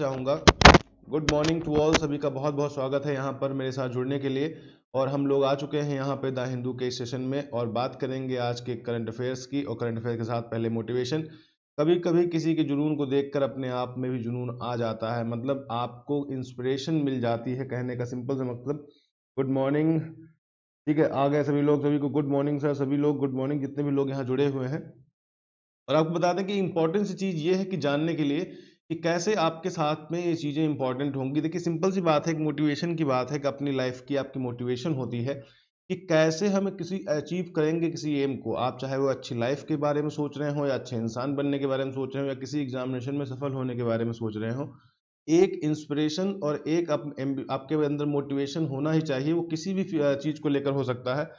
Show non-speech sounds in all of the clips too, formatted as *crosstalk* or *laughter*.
चाहूँगा good morning to all सभी का बहुत बहुत स्वागत है यहाँ पर मेरे साथ जुड़ने के लिए और हम लोग आ चुके हैं यहाँ पे द हिंदू के सेशन में और बात करेंगे आज के करंट अफेयर्स की और करंट अफेयर के साथ पहले मोटिवेशन कभी कभी किसी के जुनून को देखकर अपने आप में भी जुनून आ जाता है मतलब आपको इंस्पिरेशन मिल जाती है कहने का सिंपल सा मतलब गुड मॉर्निंग ठीक है आ गए सभी लोग सभी को गुड मॉर्निंग सर सभी लोग गुड मॉर्निंग जितने भी लोग यहाँ जुड़े हुए हैं और आपको बता दें कि इंपॉर्टेंट चीज़ ये है कि जानने के लिए कि कैसे आपके साथ में ये चीज़ें इंपॉर्टेंट होंगी देखिए सिंपल सी बात है एक मोटिवेशन की बात है कि अपनी लाइफ की आपकी मोटिवेशन होती है कि कैसे हम किसी अचीव करेंगे किसी एम को आप चाहे वो अच्छी लाइफ के बारे में सोच रहे हो या अच्छे इंसान बनने के बारे में सोच रहे हो या किसी एग्जामिनेशन में सफल होने के बारे में सोच रहे हो एक इंस्पिरेशन और एक आप, आपके अंदर मोटिवेशन होना ही चाहिए वो किसी भी चीज़ को लेकर हो सकता है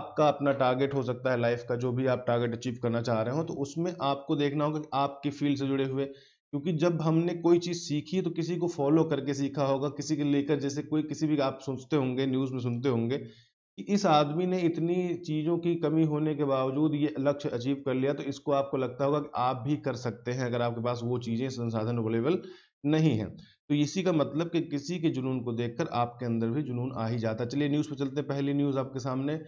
आपका अपना टारगेट हो सकता है लाइफ का जो भी आप टारगेट अचीव करना चाह रहे हो तो उसमें आपको देखना होगा कि आपकी फील्ड से जुड़े हुए क्योंकि जब हमने कोई चीज़ सीखी तो किसी को फॉलो करके सीखा होगा किसी के लेकर जैसे कोई किसी भी आप सुनते होंगे न्यूज़ में सुनते होंगे कि इस आदमी ने इतनी चीज़ों की कमी होने के बावजूद ये लक्ष्य अचीव कर लिया तो इसको आपको लगता होगा कि आप भी कर सकते हैं अगर आपके पास वो चीज़ें संसाधन अवेलेबल नहीं है तो इसी का मतलब कि किसी के जुनून को देखकर आपके अंदर भी जुनून आ ही जाता चलिए न्यूज़ पर चलते पहली न्यूज़ आपके सामने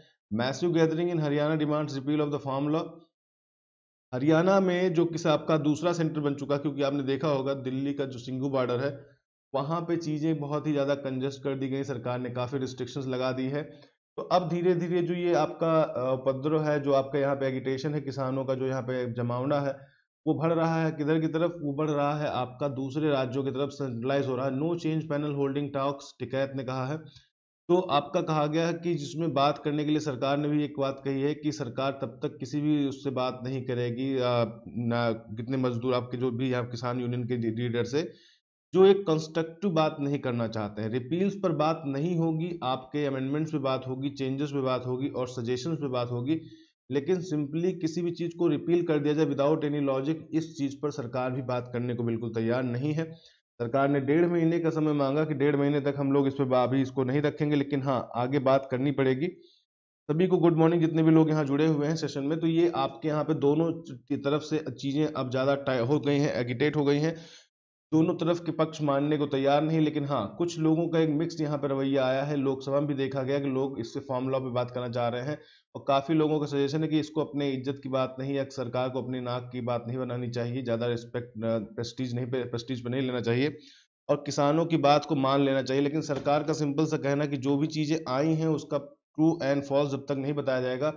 massive gathering in Haryana demands repeal of the farm law Haryana में जो किस आपका दूसरा सेंटर बन चुका क्योंकि आपने देखा होगा दिल्ली का जो सिंगू बॉर्डर है वहाँ पे चीज़ें बहुत ही ज़्यादा कंजस्ट कर दी गई सरकार ने काफ़ी रिस्ट्रिक्शंस लगा दी है तो अब धीरे धीरे जो ये आपका पद्रो है जो आपका यहाँ पे एगिटेशन है किसानों का जो यहाँ पे जमावड़ा है वो बढ़ रहा है किधर की तरफ वो बढ़ रहा है आपका दूसरे राज्यों की तरफ सेंट्रलाइज हो रहा है no change panel holding talks Tikait ने कहा है तो आपका कहा गया कि जिसमें बात करने के लिए सरकार ने भी एक बात कही है कि सरकार तब तक किसी भी उससे बात नहीं करेगी ना कितने मजदूर आपके जो भी आप किसान यूनियन के लीडर से जो एक कंस्ट्रक्टिव बात नहीं करना चाहते हैं रिपील्स पर बात नहीं होगी आपके अमेंडमेंट्स पे बात होगी चेंजेस पे बात होगी और सजेशन पे बात होगी लेकिन सिंपली किसी भी चीज़ को रिपील कर दिया जाए विदाउट एनी लॉजिक इस चीज़ पर सरकार भी बात करने को बिल्कुल तैयार नहीं है सरकार ने डेढ़ महीने का समय मांगा कि डेढ़ महीने तक हम लोग इस पर अभी इसको नहीं रखेंगे लेकिन हाँ आगे बात करनी पड़ेगी सभी को गुड मॉर्निंग जितने भी लोग यहाँ जुड़े हुए हैं सेशन में तो ये आपके यहाँ पे दोनों की तरफ से चीज़ें अब ज़्यादा हो गई हैं एगिटेट हो गई हैं दोनों तरफ के पक्ष मानने को तैयार नहीं लेकिन हाँ कुछ लोगों का एक मिक्स यहाँ पर रवैया आया है लोकसभा में भी देखा गया कि लोग इससे फॉर्म लॉ पर बात करना चाह रहे हैं और काफ़ी लोगों का सजेशन है कि इसको अपने इज्जत की बात नहीं या सरकार को अपनी नाक की बात नहीं बनानी चाहिए ज़्यादा रिस्पेक्ट प्रेस्टीज नहीं प्रेस्टीज पर नहीं लेना चाहिए और किसानों की बात को मान लेना चाहिए लेकिन सरकार का सिंपल सा कहना कि जो भी चीज़ें आई हैं उसका ट्रू एंड फॉल्स जब तक नहीं बताया जाएगा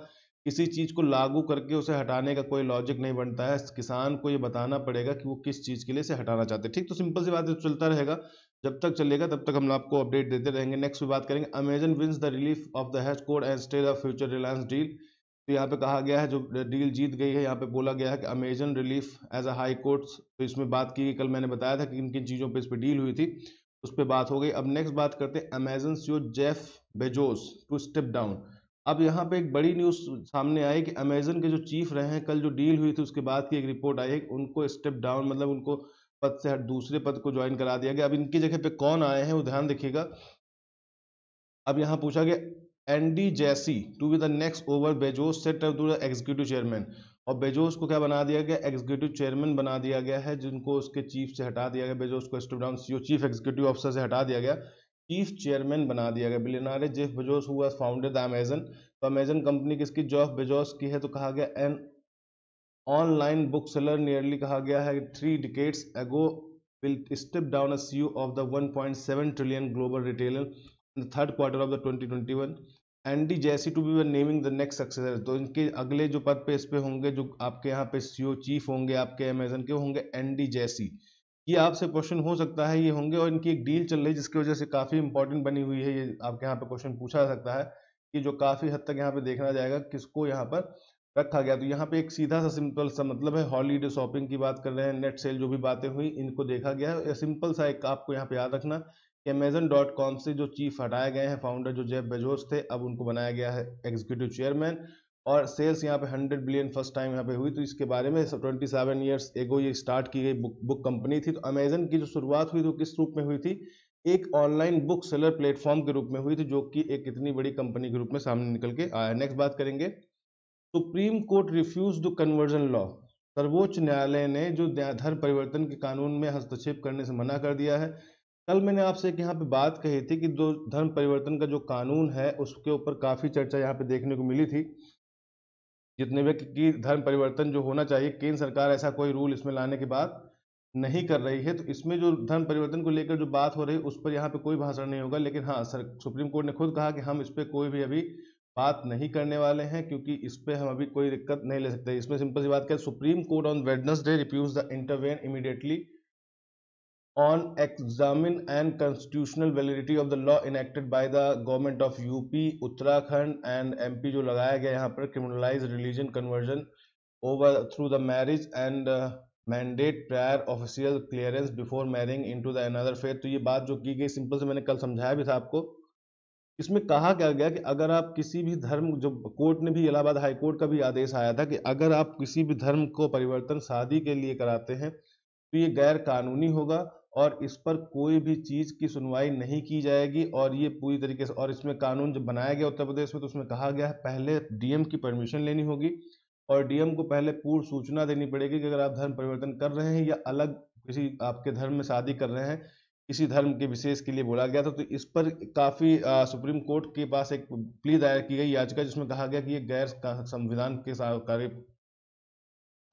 किसी चीज़ को लागू करके उसे हटाने का कोई लॉजिक नहीं बनता है किसान को ये बताना पड़ेगा कि वो किस चीज़ के लिए इसे हटाना चाहते हैं ठीक तो सिंपल सी बात चलता रहेगा जब तक चलेगा तब तक हम आपको अपडेट देते रहेंगे नेक्स्ट भी बात करेंगे Amazon wins the relief of the hash code and stage of Future Reliance deal तो यहाँ पे कहा गया है जो डील जीत गई है यहाँ पे बोला गया है कि Amazon relief as a high court तो इसमें बात की कल मैंने बताया था कि किन किन चीज़ों पे इस पर डील हुई थी उस पर बात हो गई अब नेक्स्ट बात करते हैं Amazon CEO Jeff Bezos to step down अब यहाँ पे एक बड़ी न्यूज़ सामने आई कि अमेजन के जो चीफ रहे हैं कल जो डील हुई थी उसके बाद की एक रिपोर्ट आई है उनको स्टेप डाउन मतलब उनको पद से हट दूसरे पद को ज्वाइन करा दिया गया अब इनकी जगह पे कौन आए हैं वो ध्यान देखिएगा अब यहाँ पूछा गया Andy Jassy to be the next over Bezos set to the executive chairman और बेजोस को क्या बना दिया गया एग्जीक्यूटिव चेयरमैन बना दिया गया है जिनको उसके चीफ से हटा दिया गया बेजोस को step down CEO chief executive officer से हटा दिया गया चीफ चेयरमैन बना दिया गया बिलियनारे जेफ बेजोस हुआ द अमेजन तो अमेजन कंपनी किसकी जॉफ बेजोस की है तो कहा गया an online book seller nearly कहा गया है three decades ago will step down as CEO of the 1.7 retailer global retailer in the third twenty of the 2021 Andy Jassy to be were naming the next successor तो इनके अगले जो पद पे इस पे होंगे जो आपके यहाँ पे ओ चीफ e होंगे आपके अमेजन के होंगे एंडी जैसी ये आपसे क्वेश्चन हो सकता है ये होंगे और इनकी एक डील चल रही है जिसकी वजह से काफ़ी इंपॉर्टेंट बनी हुई है ये आपके यहाँ पे क्वेश्चन पूछा जा सकता है कि जो काफ़ी हद तक यहाँ पे देखना जाएगा किसको यहाँ पर रखा गया तो यहाँ पे एक सीधा सा सिंपल सा मतलब है हॉलीडे शॉपिंग की बात कर रहे हैं नेट सेल जो भी बातें हुई इनको देखा गया है सिंपल सा एक आपको यहाँ पे याद रखना कि अमेजन डॉट कॉम से जो चीफ हटाए गए हैं फाउंडर जो जेब बेजोस थे अब उनको बनाया गया है एग्जीक्यूटिव चेयरमैन और सेल्स यहाँ पे 100 बिलियन फर्स्ट टाइम यहाँ पे हुई तो इसके बारे में 27 सेवन ईयर्स एगो ये स्टार्ट की गई बुक बुक कंपनी थी तो अमेजन की जो शुरुआत हुई तो किस रूप में हुई थी एक ऑनलाइन बुक सेलर प्लेटफॉर्म के रूप में हुई थी जो कि एक इतनी बड़ी कंपनी के रूप में सामने निकल के आया नेक्स्ट बात करेंगे supreme court refuse the conversion law सर्वोच्च न्यायालय ने जो धर परिवर्तन के कानून में हस्तक्षेप करने से मना कर दिया है कल मैंने आपसे एक यहाँ पे बात कही थी कि जो धर्म परिवर्तन का जो कानून है उसके ऊपर काफ़ी चर्चा यहाँ पे देखने को मिली थी जितने भी की धर्म परिवर्तन जो होना चाहिए केंद्र सरकार ऐसा कोई रूल इसमें लाने की बात नहीं कर रही है तो इसमें जो धर्म परिवर्तन को लेकर जो बात हो रही है उस पर यहाँ पे कोई भाषण नहीं होगा लेकिन हाँ सर सुप्रीम कोर्ट ने खुद कहा कि हम इस पर कोई भी अभी बात नहीं करने वाले हैं क्योंकि इस पर हम अभी कोई दिक्कत नहीं ले सकते इसमें सिंपल सी बात करें supreme court on Wednesday refuse the intervene immediately on examine and constitutional validity of the law enacted by the government of UP, Uttarakhand and MP जो लगाया गया यहाँ पर criminalize religion conversion over through the marriage and uh, mandate prior official clearance before marrying into the another faith तो ये बात जो की गई सिंपल से मैंने कल समझाया भी था आपको इसमें कहा क्या गया कि अगर आप किसी भी धर्म जो कोर्ट ने भी इलाहाबाद हाई कोर्ट का भी आदेश आया था कि अगर आप किसी भी धर्म को परिवर्तन शादी के लिए कराते हैं तो ये गैर कानूनी होगा और इस पर कोई भी चीज़ की सुनवाई नहीं की जाएगी और ये पूरी तरीके से और इसमें कानून जब बनाया गया उत्तर प्रदेश में तो उसमें कहा गया है पहले डीएम की परमिशन लेनी होगी और डीएम को पहले पूर्व सूचना देनी पड़ेगी कि अगर आप धर्म परिवर्तन कर रहे हैं या अलग किसी आपके धर्म में शादी कर रहे हैं किसी धर्म के विशेष के लिए बोला गया था तो इस पर काफ़ी सुप्रीम कोर्ट के पास एक प्ली दायर की गई याचिका जिसमें कहा गया कि ये गैर संविधान के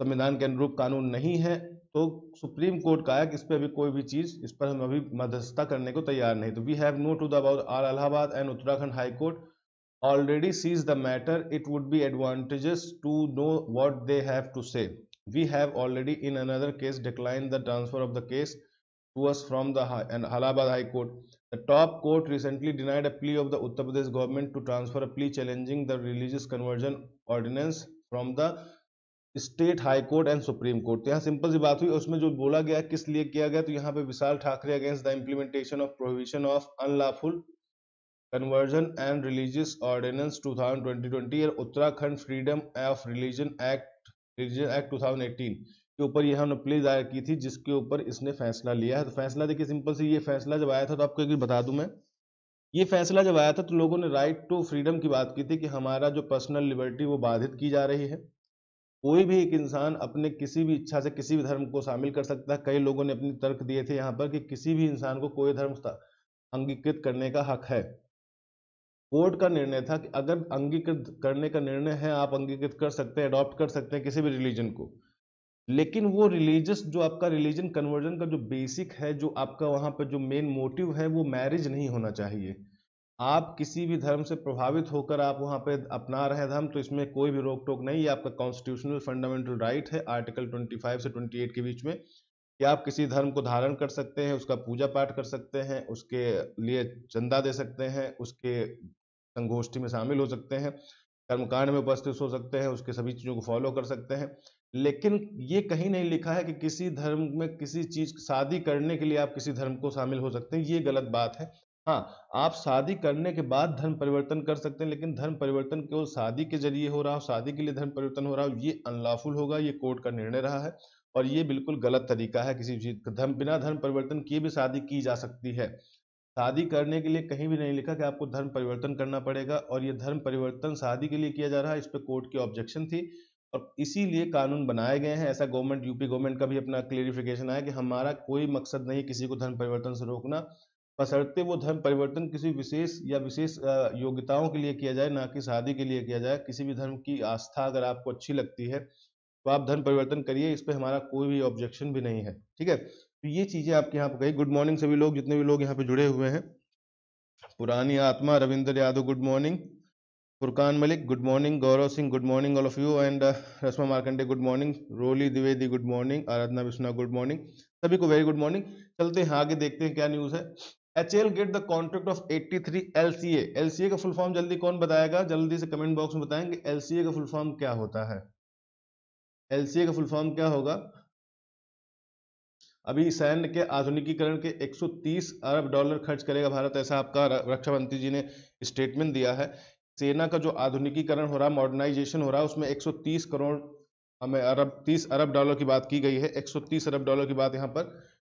संविधान के अनुरूप कानून नहीं है तो सुप्रीम कोर्ट का आया कि इस पर अभी कोई भी चीज़ इस पर हम अभी मध्यस्थता करने को तैयार नहीं तो we have no to the about are Allahabad and Uttarakhand high court already seize the matter it would be advantageous to know what they have to say we have already in another case declined the transfer of the case to us from the Allahabad high court the top court recently denied a plea of the Uttar Pradesh government to transfer a plea challenging the religious conversion ordinance from the state high court and supreme court तो यहाँ simple सी बात हुई उसमें जो बोला गया किस लिए किया गया तो यहाँ पे Vishal Thackeray against the implementation of provision of unlawful conversion and religious ordinance 2020 और Uttarakhand freedom of religion act religion act 2018 के ऊपर यह हमने प्ले दायर की थी जिसके ऊपर इसने फैसला लिया है तो फैसला देखिए सिंपल से ये फैसला जब आया था तो आपको एक बता दूं मैं ये फैसला जब आया था तो लोगों ने राइट टू फ्रीडम की बात की थी कि हमारा जो पर्सनल लिबर्टी वो बाधित की जा रही है कोई भी एक इंसान अपने किसी भी इच्छा से किसी भी धर्म को शामिल कर सकता है कई लोगों ने अपने तर्क दिए थे यहाँ पर कि किसी भी इंसान को कोई धर्म अंगीकृत करने का हक है कोर्ट का निर्णय था कि अगर अंगीकृत करने का निर्णय है आप अंगीकृत कर सकते हैं अडॉप्ट कर सकते हैं किसी भी रिलीजन को लेकिन वो रिलीजियस जो आपका रिलीजन कन्वर्जन का जो बेसिक है जो आपका वहां पर जो मेन मोटिव है वो मैरिज नहीं होना चाहिए आप किसी भी धर्म से प्रभावित होकर आप वहाँ पे अपना रहे धर्म तो इसमें कोई भी रोक टोक नहीं है आपका कॉन्स्टिट्यूशनल फंडामेंटल राइट है आर्टिकल 25 से 28 के बीच में कि आप किसी धर्म को धारण कर सकते हैं उसका पूजा पाठ कर सकते हैं उसके लिए चंदा दे सकते हैं उसके संगोष्ठी में शामिल हो सकते हैं कर्मकांड में उपस्थित हो सकते हैं उसके सभी चीज़ों को फॉलो कर सकते हैं लेकिन ये कहीं नहीं लिखा है कि किसी धर्म में किसी चीज़ शादी करने के लिए आप किसी धर्म को शामिल हो सकते हैं ये गलत बात है हाँ आप शादी करने के बाद धर्म परिवर्तन कर सकते हैं लेकिन धर्म परिवर्तन केवल शादी के जरिए हो रहा हो शादी के लिए धर्म परिवर्तन हो रहा हो ये अनलॉफुल होगा ये कोर्ट का निर्णय रहा है और ये बिल्कुल गलत तरीका है किसी चीज का धर्म बिना धर्म परिवर्तन किए भी शादी की जा सकती है शादी करने के लिए कहीं भी नहीं लिखा कि आपको धर्म परिवर्तन करना पड़ेगा और ये धर्म परिवर्तन शादी के लिए किया जा रहा है इस पर कोर्ट की ऑब्जेक्शन थी और इसीलिए कानून बनाए गए हैं ऐसा गवर्नमेंट यूपी गवर्नमेंट का भी अपना क्लेरिफिकेशन आया कि हमारा कोई मकसद नहीं किसी को धर्म परिवर्तन से रोकना बसरते वो धर्म परिवर्तन किसी विशेष या विशेष योग्यताओं के लिए किया जाए ना कि शादी के लिए किया जाए किसी भी धर्म की आस्था अगर आपको अच्छी लगती है तो आप धर्म परिवर्तन करिए इस पर हमारा कोई भी ऑब्जेक्शन भी नहीं है ठीक है तो ये चीज़ें आपके यहाँ पर कही गुड मॉर्निंग सभी लोग जितने भी लोग यहाँ पे जुड़े हुए हैं पुरानी आत्मा Ravinder Yadav good morning Furqan Malik good morning Gaurav Singh good morning all of you and Rashma Markande good morning Roli Dwivedi good morning Aradhana Vishwanath good morning सभी को वेरी गुड मॉर्निंग चलते हैं आगे देखते हैं क्या न्यूज़ है H L get the contract of 83 three L C L C A का फुल फॉर्म जल्दी कौन बताएगा जल्दी से कमेंट बॉक्स में बताएंगे एल सी ए का फुल फॉर्म क्या होता है एल सी ए का फुल फॉर्म क्या होगा अभी सैन्य के आधुनिकीकरण के 130 अरब डॉलर खर्च करेगा भारत ऐसा आपका रक्षा मंत्री जी ने स्टेटमेंट दिया है सेना का जो आधुनिकीकरण हो रहा मॉडर्नाइजेशन हो रहा है उसमें 130 करोड़ हमें अरब 30 अरब डॉलर की बात की गई है 130 अरब डॉलर की बात यहां पर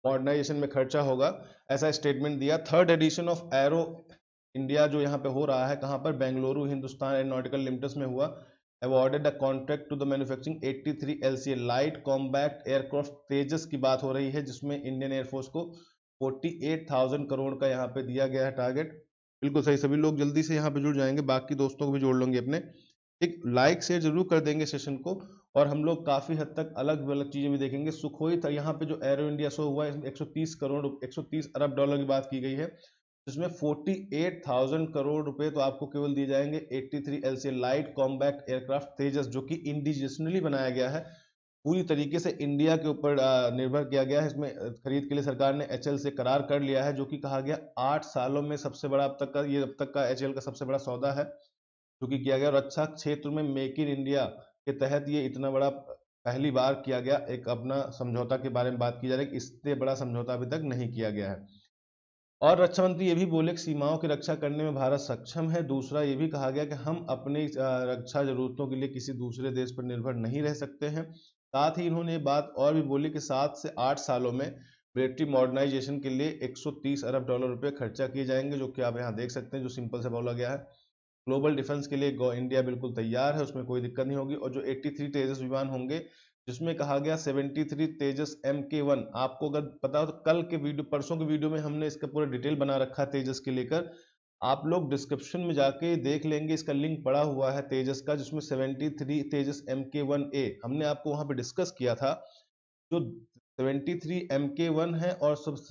मॉडर्नाइजेशन में खर्चा होगा ऐसा स्टेटमेंट दिया third edition of Aero India जो यहाँ पे हो रहा है कहाँ पर बेंगलुरु हिंदुस्तान एरोनॉटिकल लिमिटेड में हुआ awarded a contract to the manufacturing 83 three L C light combat aircraft Tejas की बात हो रही है जिसमें इंडियन एयरफोर्स को 48,000 करोड़ का यहाँ पे दिया गया है टारगेट बिल्कुल सही सभी लोग जल्दी से यहाँ पे जुड़ जाएंगे बाकी दोस्तों को भी जोड़ लेंगे अपने एक लाइक शेयर जरूर कर देंगे सेशन को और हम लोग काफ़ी हद तक अलग अलग चीज़ें भी देखेंगे सुखोई था यहाँ पे जो एयर इंडिया शो हुआ है 130 करोड़ 130 अरब डॉलर की बात की गई है जिसमें 48,000 करोड़ रुपए तो आपको केवल दिए जाएंगे 83 three L C light combat aircraft Tejas जो कि इंडिजिनली बनाया गया है पूरी तरीके से इंडिया के ऊपर निर्भर किया गया है इसमें खरीद के लिए सरकार ने एच से करार कर लिया है जो कि कहा गया आठ सालों में सबसे बड़ा अब तक का ये अब तक का एच का सबसे बड़ा सौदा है जो कि किया गया और अच्छा क्षेत्र में मेक इन इंडिया के तहत ये इतना बड़ा पहली बार किया गया एक अपना समझौता के बारे में बात की जा रही है इससे बड़ा समझौता अभी तक नहीं किया गया है और रक्षा मंत्री ये भी बोले कि सीमाओं की रक्षा करने में भारत सक्षम है दूसरा ये भी कहा गया कि हम अपनी रक्षा जरूरतों के लिए किसी दूसरे देश पर निर्भर नहीं रह सकते हैं साथ ही इन्होंने ये बात और भी बोली कि सात से आठ सालों में मिलिट्री मॉडर्नाइजेशन के लिए 130 अरब डॉलर रुपए खर्चा किए जाएंगे जो कि आप यहाँ देख सकते हैं जो सिंपल से बोला गया है ग्लोबल डिफेंस के लिए इंडिया बिल्कुल तैयार है उसमें कोई दिक्कत नहीं होगी और जो 83 तेजस विमान होंगे जिसमें कहा गया 73 तेजस एम के वन आपको अगर पता हो तो कल के वीडियो परसों के वीडियो में हमने इसका पूरा डिटेल बना रखा है तेजस के लेकर आप लोग डिस्क्रिप्शन में जाके देख लेंगे इसका लिंक पड़ा हुआ है तेजस का जिसमें 73 तेजस एम के वन ए हमने आपको वहां पे डिस्कस किया था जो 73 एम के वन है और सब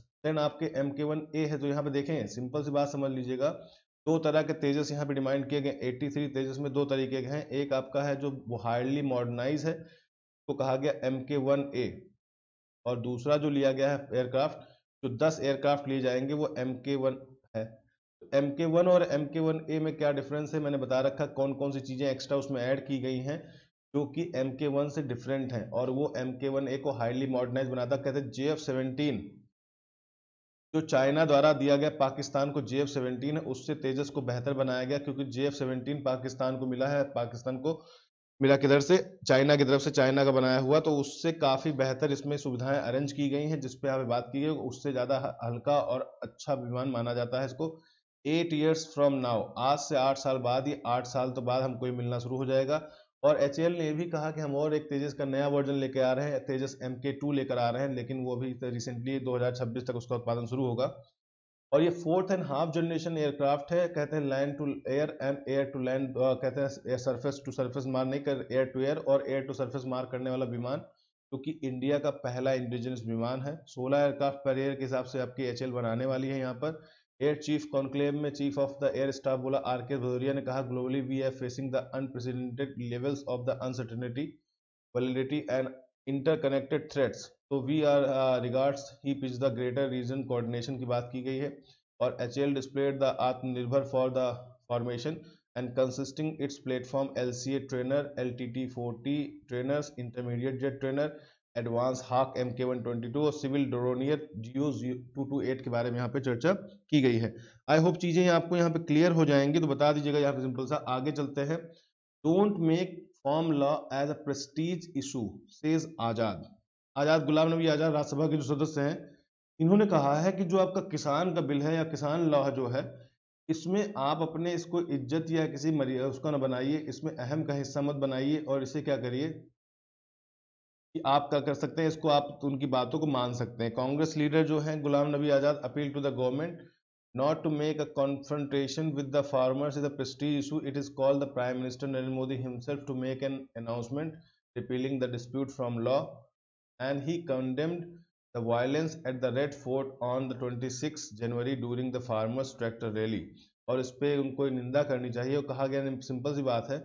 आपके एम के वन ए है तो यहाँ पे देखें सिंपल सी बात समझ लीजिएगा दो तरह के तेजस यहाँ पे डिमांड किए गए 83 तेजस में दो तरीके के हैं एक आपका है जो हार्डली मॉडर्नाइज है तो कहा गया एम के वन ए और दूसरा जो लिया गया है एयरक्राफ्ट जो 10 एयरक्राफ्ट लिए जाएंगे वो एम के वन है एम के वन और एम के वन ए में क्या डिफरेंस है मैंने बता रखा कौन कौन सी चीज़ें एक्स्ट्रा उसमें ऐड की गई हैं जो कि एम के वन से डिफरेंट हैं और वो एम के वन ए को हाईली मॉडर्नाइज बनाता कहते हैं जे एफ सेवनटीन जो चाइना द्वारा दिया गया पाकिस्तान को जे एफ सेवनटीन है उससे तेजस को बेहतर बनाया गया क्योंकि जे एफ सेवनटीन पाकिस्तान को मिला है पाकिस्तान को मिला किधर से चाइना की तरफ से चाइना का बनाया हुआ तो उससे काफ़ी बेहतर इसमें सुविधाएं अरेंज की गई हैं जिसपे आप बात की गई उससे ज़्यादा हल्का और अच्छा विमान माना जाता है इसको एट ईयर्स फ्रॉम नाउ आज से आठ साल बाद ही आठ साल तो बाद हमको ये मिलना शुरू हो जाएगा और एच ने भी कहा कि हम और एक तेजस का नया वर्जन लेकर आ रहे हैं तेजस एम के लेकर आ रहे हैं लेकिन वो अभी तो रिसेंटली 2026 तक उसका उत्पादन शुरू होगा और ये fourth and half generation aircraft है कहते हैं land to air and air to land कहते हैं सरफेस टू सरफेस मार नहीं कर एयर टू एयर और एयर टू सरफेस मार करने वाला विमान क्योंकि तो इंडिया का पहला इंडिजिनस विमान है 16 एयरक्राफ्ट पर एयर के हिसाब से आपकी एच बनाने वाली है यहाँ पर एयर चीफ कॉन्क्लेव में chief of the air staff बोला आर के भदौरिया ने कहा globally we are facing the unprecedented levels of the uncertainty validity and interconnected threats तो we are regards he pitch the greater region coordination की बात की गई है और H L displayed the Atmanirbhar for the formation and consisting its platform L C A trainer L T T four T trainers intermediate jet trainer advance Hawk M K one twenty two और civil Dornier जियो two two eight के बारे में यहाँ पे चर्चा की गई है आई होप चीज़ें आपको यहाँ पे क्लियर हो जाएंगी तो बता दीजिएगा यहाँ पे सिंपल सा आगे चलते हैं don't make farm law as a prestige issue says Azad Azad Ghulam Nabi Azad Rajya Sabha के जो सदस्य हैं इन्होंने कहा है कि जो आपका किसान का बिल है या किसान लॉ जो है इसमें आप अपने इसको इज्जत या किसी मरिया उसका ना बनाइए इसमें अहम का हिस्सा मत बनाइए और इसे क्या करिए आप क्या कर सकते हैं इसको आप उनकी बातों को मान सकते हैं कांग्रेस लीडर जो है Ghulam Nabi Azad appeal to the government not to make a confrontation with the farmers is a prestige issue it is called the prime minister Narendra Modi himself to make an announcement repealing the dispute farm law and he condemned the violence at the red fort on the twenty January during the farmers tractor rally और इस पर उनको निंदा करनी चाहिए और कहा गया सिंपल सी बात है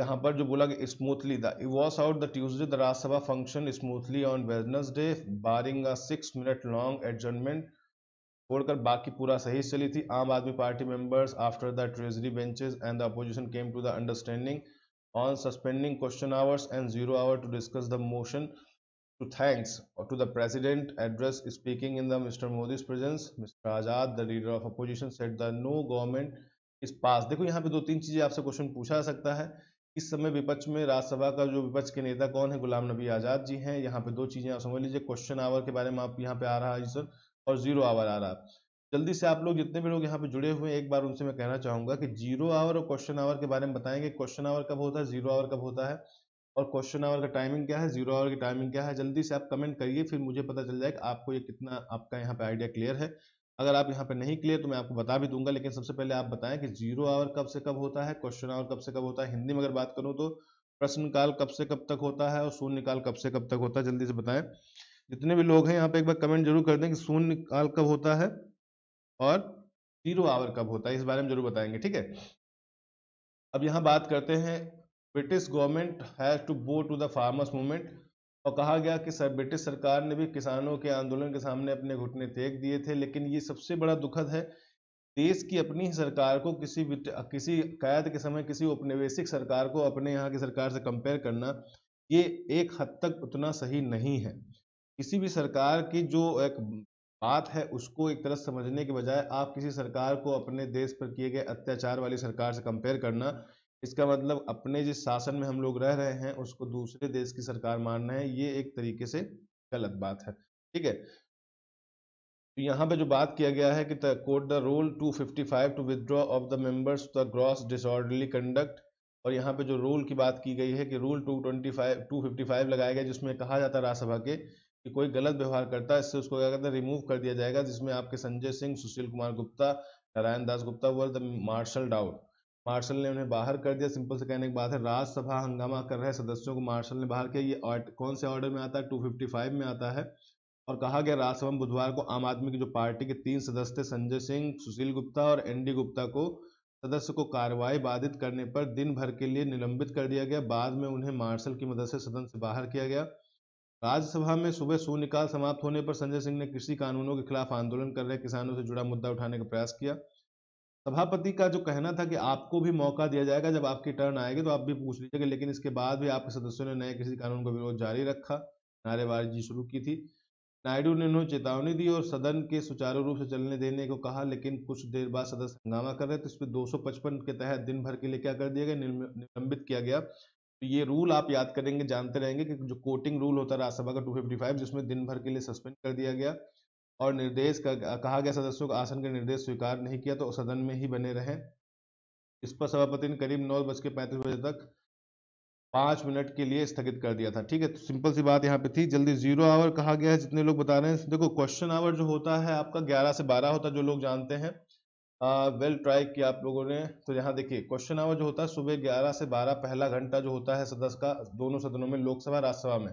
यहाँ पर जो बोला गया smoothly the washout the Tuesday the Rajya Sabha function smoothly on Wednesday barring a six minute long adjournment छोड़कर बाकी पूरा सही चली थी Aam Aadmi Party members after the treasury benches and the opposition came to the understanding on suspending question hours and zero hour to discuss the motion to thanks to the president address speaking in the Mr Modi presence Mr Azad the leader of opposition said the no government इस पास देखो यहाँ पे दो तीन चीजें आपसे question पूछा जा सकता है इस समय विपक्ष में राज्यसभा का जो विपक्ष के नेता कौन है गुलाम नबी आजाद जी हैं यहाँ पे दो चीजें आप समझ लीजिए क्वेश्चन आवर के बारे में आप यहाँ पे आ रहा है सर और जीरो आवर आ रहा है जल्दी से आप लोग जितने भी लोग यहाँ पे जुड़े हुए हैं एक बार उनसे मैं कहना चाहूंगा कि जीरो आवर और क्वेश्चन आवर के बारे में बताएंगे क्वेश्चन आवर कब होता है जीरो आवर कब होता है और क्वेश्चन आवर का टाइमिंग क्या है जीरो आवर की टाइमिंग क्या है जल्दी से आप कमेंट करिए फिर मुझे पता चल जाएगा आपको ये कितना आपका यहाँ पे आइडिया क्लियर है अगर आप यहाँ पे नहीं क्लियर तो मैं आपको बता भी दूंगा लेकिन सबसे पहले आप बताएं कि जीरो आवर कब से कब होता है क्वेश्चन आवर कब से कब होता है हिंदी में अगर बात करूँ तो प्रश्नकाल कब से कब तक होता है और काल कब से कब तक होता है जल्दी से बताएं जितने भी लोग हैं यहाँ पे एक बार कमेंट जरूर कर दें कि शून्यकाल कब होता है और जीरो आवर कब होता है इस बारे में जरूर बताएंगे ठीक है अब यहाँ बात करते हैं British government has to go to the farmers movement और कहा गया कि सर ब्रिटिश सरकार ने भी किसानों के आंदोलन के सामने अपने घुटने टेक दिए थे लेकिन ये सबसे बड़ा दुखद है देश की अपनी सरकार को किसी किसी कैद के समय किसी उपनिवेशिक सरकार को अपने यहाँ की सरकार से कंपेयर करना ये एक हद तक उतना सही नहीं है किसी भी सरकार की जो एक बात है उसको एक तरह समझने के बजाय आप किसी सरकार को अपने देश पर किए गए अत्याचार वाली सरकार से कंपेयर करना इसका मतलब अपने जिस शासन में हम लोग रह रहे हैं उसको दूसरे देश की सरकार मानना है ये एक तरीके से गलत बात है ठीक है तो यहाँ पे जो बात किया गया है कि court the rule 255 to withdraw of the members the gross disorderly conduct और यहाँ पे जो रूल की बात की गई है कि रूल 225 255 लगाया गया जिसमें कहा जाता है राज्यसभा के कि कोई गलत व्यवहार करता है इससे उसको क्या कहते हैं रिमूव कर दिया जाएगा जिसमें आपके Sanjay Singh Sushil Kumar Gupta Narayan Das Gupta were the marshalled out marshal ने उन्हें बाहर कर दिया सिंपल से कहने की बात है राज्यसभा हंगामा कर रहे सदस्यों को मार्शल ने बाहर किया ये कौन से ऑर्डर में आता है टू में आता है और कहा गया राज्यसभा में बुधवार को आम आदमी की जो पार्टी के तीन सदस्य थे संजय सिंह सुशील गुप्ता और एनडी गुप्ता को सदस्य को कार्रवाई बाधित करने पर दिन भर के लिए निलंबित कर दिया गया बाद में उन्हें मार्शल की मदद से सदन से बाहर किया गया राज्यसभा में सुबह शून्यकाल समाप्त होने पर संजय सिंह ने कृषि कानूनों के खिलाफ आंदोलन कर रहे किसानों से जुड़ा मुद्दा उठाने का प्रयास किया सभापति का जो कहना था कि आपको भी मौका दिया जाएगा जब आपकी टर्न आएगी तो आप भी पूछ लीजिएगा लेकिन इसके बाद भी आपके सदस्यों ने नए कृषि कानून का विरोध जारी रखा नारेबाजी शुरू की थी नायडू ने उन्हें चेतावनी दी और सदन के सुचारू रूप से चलने देने को कहा लेकिन कुछ देर बाद सदस्य हंगामा कर रहे थे तो इसमें दो के तहत दिन भर के लिए क्या कर दिया गया निलंबित किया गया तो ये रूल आप याद करेंगे जानते रहेंगे कि जो कोटिंग रूल होता है राज्यसभा का टू जिसमें दिन भर के लिए सस्पेंड कर दिया गया और निर्देश का कहा गया सदस्यों का आसन के निर्देश स्वीकार नहीं किया तो सदन में ही बने रहे इस पर सभापति ने करीब नौ बज के पैंतीस बजे तक पांच मिनट के लिए स्थगित कर दिया था ठीक है तो सिंपल सी बात यहाँ पे थी जल्दी जीरो आवर कहा गया है जितने लोग बता रहे हैं देखो क्वेश्चन आवर जो होता है आपका ग्यारह से बारह होता है जो लोग जानते हैं वेल ट्राई किया आप लोगों ने तो यहाँ देखिए क्वेश्चन आवर जो होता है सुबह ग्यारह से बारह पहला घंटा जो होता है सदस्य का दोनों सदनों में लोकसभा राज्यसभा में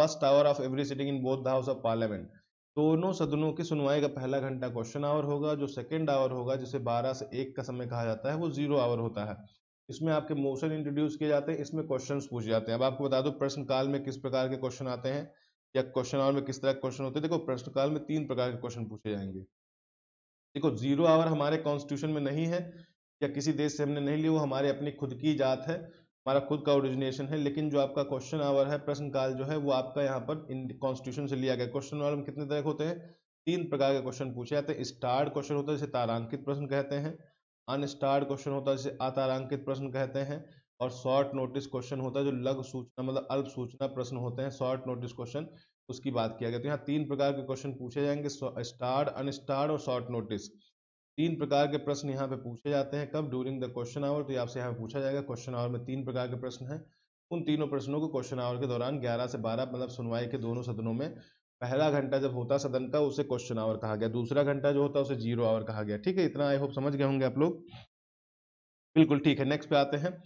first hour of every sitting in both the house of parliament दोनों सदनों की सुनवाई का पहला घंटा क्वेश्चन आवर होगा जो सेकेंड आवर होगा जिसे बारह से एक का समय कहा जाता है वो जीरो आवर होता है इसमें आपके मोशन इंट्रोड्यूस किए जाते हैं इसमें क्वेश्चन पूछे जाते हैं अब आपको बता दो प्रश्न काल में किस प्रकार के क्वेश्चन आते हैं या क्वेश्चन आवर में किस तरह के क्वेश्चन होते हैं देखो प्रश्न काल में तीन प्रकार के क्वेश्चन पूछे जाएंगे देखो जीरो आवर हमारे कॉन्स्टिट्यूशन में नहीं है या किसी देश से हमने नहीं लिया वो हमारे अपनी खुद की जात है हमारा खुद का ओरिजिनेशन है लेकिन जो आपका क्वेश्चन आवर है प्रश्न काल जो है वो आपका यहाँ पर कॉन्स्टिट्यूशन से लिया गया क्वेश्चन आवर में कितने तरह होते हैं तीन प्रकार के क्वेश्चन पूछे जाते हैं स्टार्ड क्वेश्चन होता है जिसे तारांकित प्रश्न कहते हैं अनस्टार्ड क्वेश्चन होता है जिसे अतारांकित प्रश्न कहते हैं और शॉर्ट नोटिस क्वेश्चन होता है जो लघु सूचना मतलब अल्प सूचना प्रश्न होते हैं शॉर्ट नोटिस क्वेश्चन उसकी बात किया गया तो यहाँ तीन प्रकार के क्वेश्चन पूछे जाएंगे स्टार्ड अनस्टार्ड और शॉर्ट नोटिस तीन प्रकार के प्रश्न यहाँ पे पूछे जाते हैं कब ड्यूरिंग द क्वेश्चन आवर तो आपसे यहाँ पूछा जाएगा क्वेश्चन आवर में तीन प्रकार के प्रश्न हैं उन तीनों प्रश्नों को क्वेश्चन आवर के दौरान 11 से 12 मतलब सुनवाई के दोनों सदनों में पहला घंटा जब होता सदन का उसे क्वेश्चन आवर कहा गया दूसरा घंटा जो होता है उसे जीरो आवर कहा गया ठीक है इतना आई होप समझ गए होंगे आप लोग बिल्कुल ठीक है नेक्स्ट पे आते हैं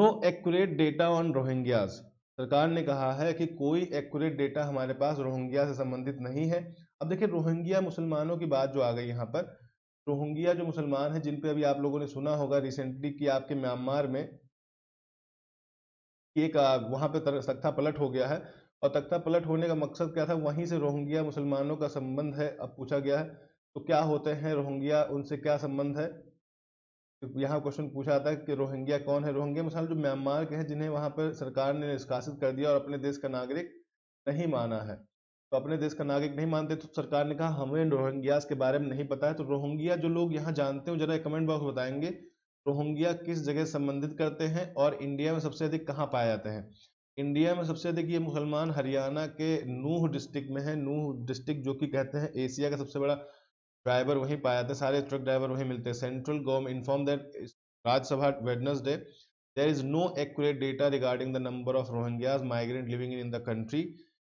no accurate data on Rohingyas सरकार ने कहा है कि कोई एक्यूरेट डेटा हमारे पास रोहिंग्या से संबंधित नहीं है अब देखिए रोहिंग्या मुसलमानों की बात जो आ गई यहाँ पर रोहिंग्या जो मुसलमान है जिन पे अभी आप लोगों ने सुना होगा रिसेंटली कि आपके म्यांमार में एक वहां पे तख्ता पलट हो गया है और तख्ता पलट होने का मकसद क्या था वहीं से रोहिंग्या मुसलमानों का संबंध है अब पूछा गया है तो क्या होते हैं रोहिंग्या उनसे क्या संबंध है तो यहाँ क्वेश्चन पूछा था कि रोहिंग्या कौन है रोहिंग्या मुसलमान जो म्यांमार के हैं जिन्हें वहां पर सरकार ने निष्कासित कर दिया और अपने देश का नागरिक नहीं माना है तो अपने देश का नागरिक नहीं मानते तो सरकार ने कहा हमें रोहिंग्यास के बारे में नहीं पता है तो रोहिंग्या जो लोग यहाँ जानते हो जरा कमेंट बॉक्स बताएंगे रोहिंग्या किस जगह संबंधित करते हैं और इंडिया में सबसे अधिक कहाँ पाए जाते हैं इंडिया में सबसे अधिक ये मुसलमान हरियाणा के नूह डिस्ट्रिक्ट में है नूह डिस्ट्रिक्ट जो कि कहते हैं एशिया का सबसे बड़ा ड्राइवर वहीं पाए जाते हैं सारे ट्रक ड्राइवर वहीं मिलते हैं central government inform that Rajya Sabha Wednesday there is no accurate data regarding the number of Rohingyas migrant living in the country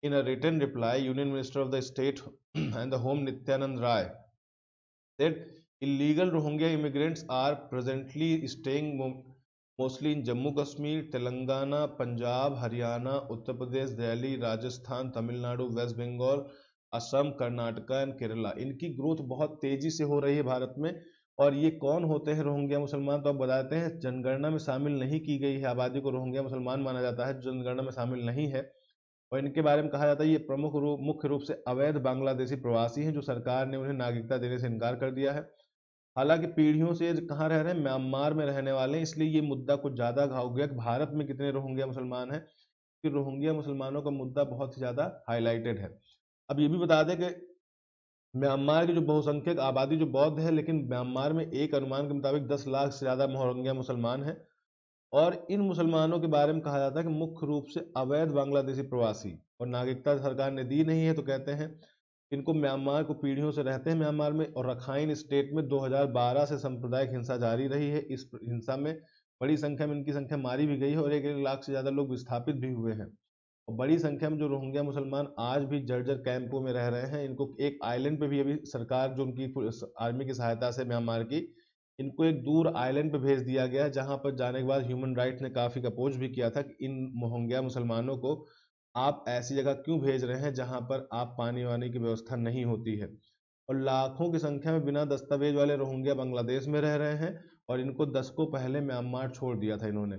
In a written reply, Union Minister of the State and the Home Nityanand Rai that illegal Rohingya immigrants are presently staying mostly in Jammu Kashmir, Telangana, Punjab, Haryana, Uttar Pradesh, Delhi, Rajasthan, Tamil Nadu, West Bengal, Assam Karnataka and Kerala इनकी growth बहुत तेजी से हो रही है भारत में और ये कौन होते हैं रोहिंग्या मुसलमान तो आप बताते हैं जनगणना में शामिल नहीं की गई है आबादी को रोहिंग्या मुसलमान माना जाता है जनगणना में शामिल नहीं है और इनके बारे में कहा जाता है ये प्रमुख रूप मुख्य रूप से अवैध बांग्लादेशी प्रवासी हैं जो सरकार ने उन्हें नागरिकता देने से इनकार कर दिया है हालांकि पीढ़ियों से कहाँ रह रहे हैं म्यांमार में रहने वाले हैं इसलिए ये मुद्दा कुछ ज़्यादा घाव गया कि भारत में कितने रोहिंग्या मुसलमान हैं कि रोहिंग्या मुसलमानों का मुद्दा बहुत ही ज़्यादा हाईलाइटेड है अब ये भी बता दें कि म्यांमार की जो बहुसंख्यक आबादी जो बौद्ध है लेकिन म्यांमार में एक अनुमान के मुताबिक दस लाख से ज़्यादा मोहरंग्या मुसलमान हैं और इन मुसलमानों के बारे में कहा जाता है कि मुख्य रूप से अवैध बांग्लादेशी प्रवासी और नागरिकता सरकार ने दी नहीं है तो कहते हैं इनको म्यांमार को पीढ़ियों से रहते हैं म्यांमार में और रखाइन स्टेट में 2012 से सांप्रदायिक हिंसा जारी रही है इस हिंसा में बड़ी संख्या में इनकी संख्या मारी भी गई है और एक एक लाख से ज़्यादा लोग विस्थापित भी हुए हैं और बड़ी संख्या में जो रोहिंग्या मुसलमान आज भी जर्जर कैंपों में रह रहे हैं इनको एक आइलैंड पे भी अभी सरकार जो उनकी आर्मी की सहायता से म्यांमार की इनको एक दूर आइलैंड पे भेज दिया गया जहां पर जाने के बाद ह्यूमन राइट ने काफ़ी अपोज भी किया था कि इन मोहंग्या मुसलमानों को आप ऐसी जगह क्यों भेज रहे हैं जहां पर आप पानी वानी की व्यवस्था नहीं होती है और लाखों की संख्या में बिना दस्तावेज वाले रोहिंग्या बांग्लादेश में रह रहे हैं और इनको दस को पहले म्यांमार छोड़ दिया था इन्होंने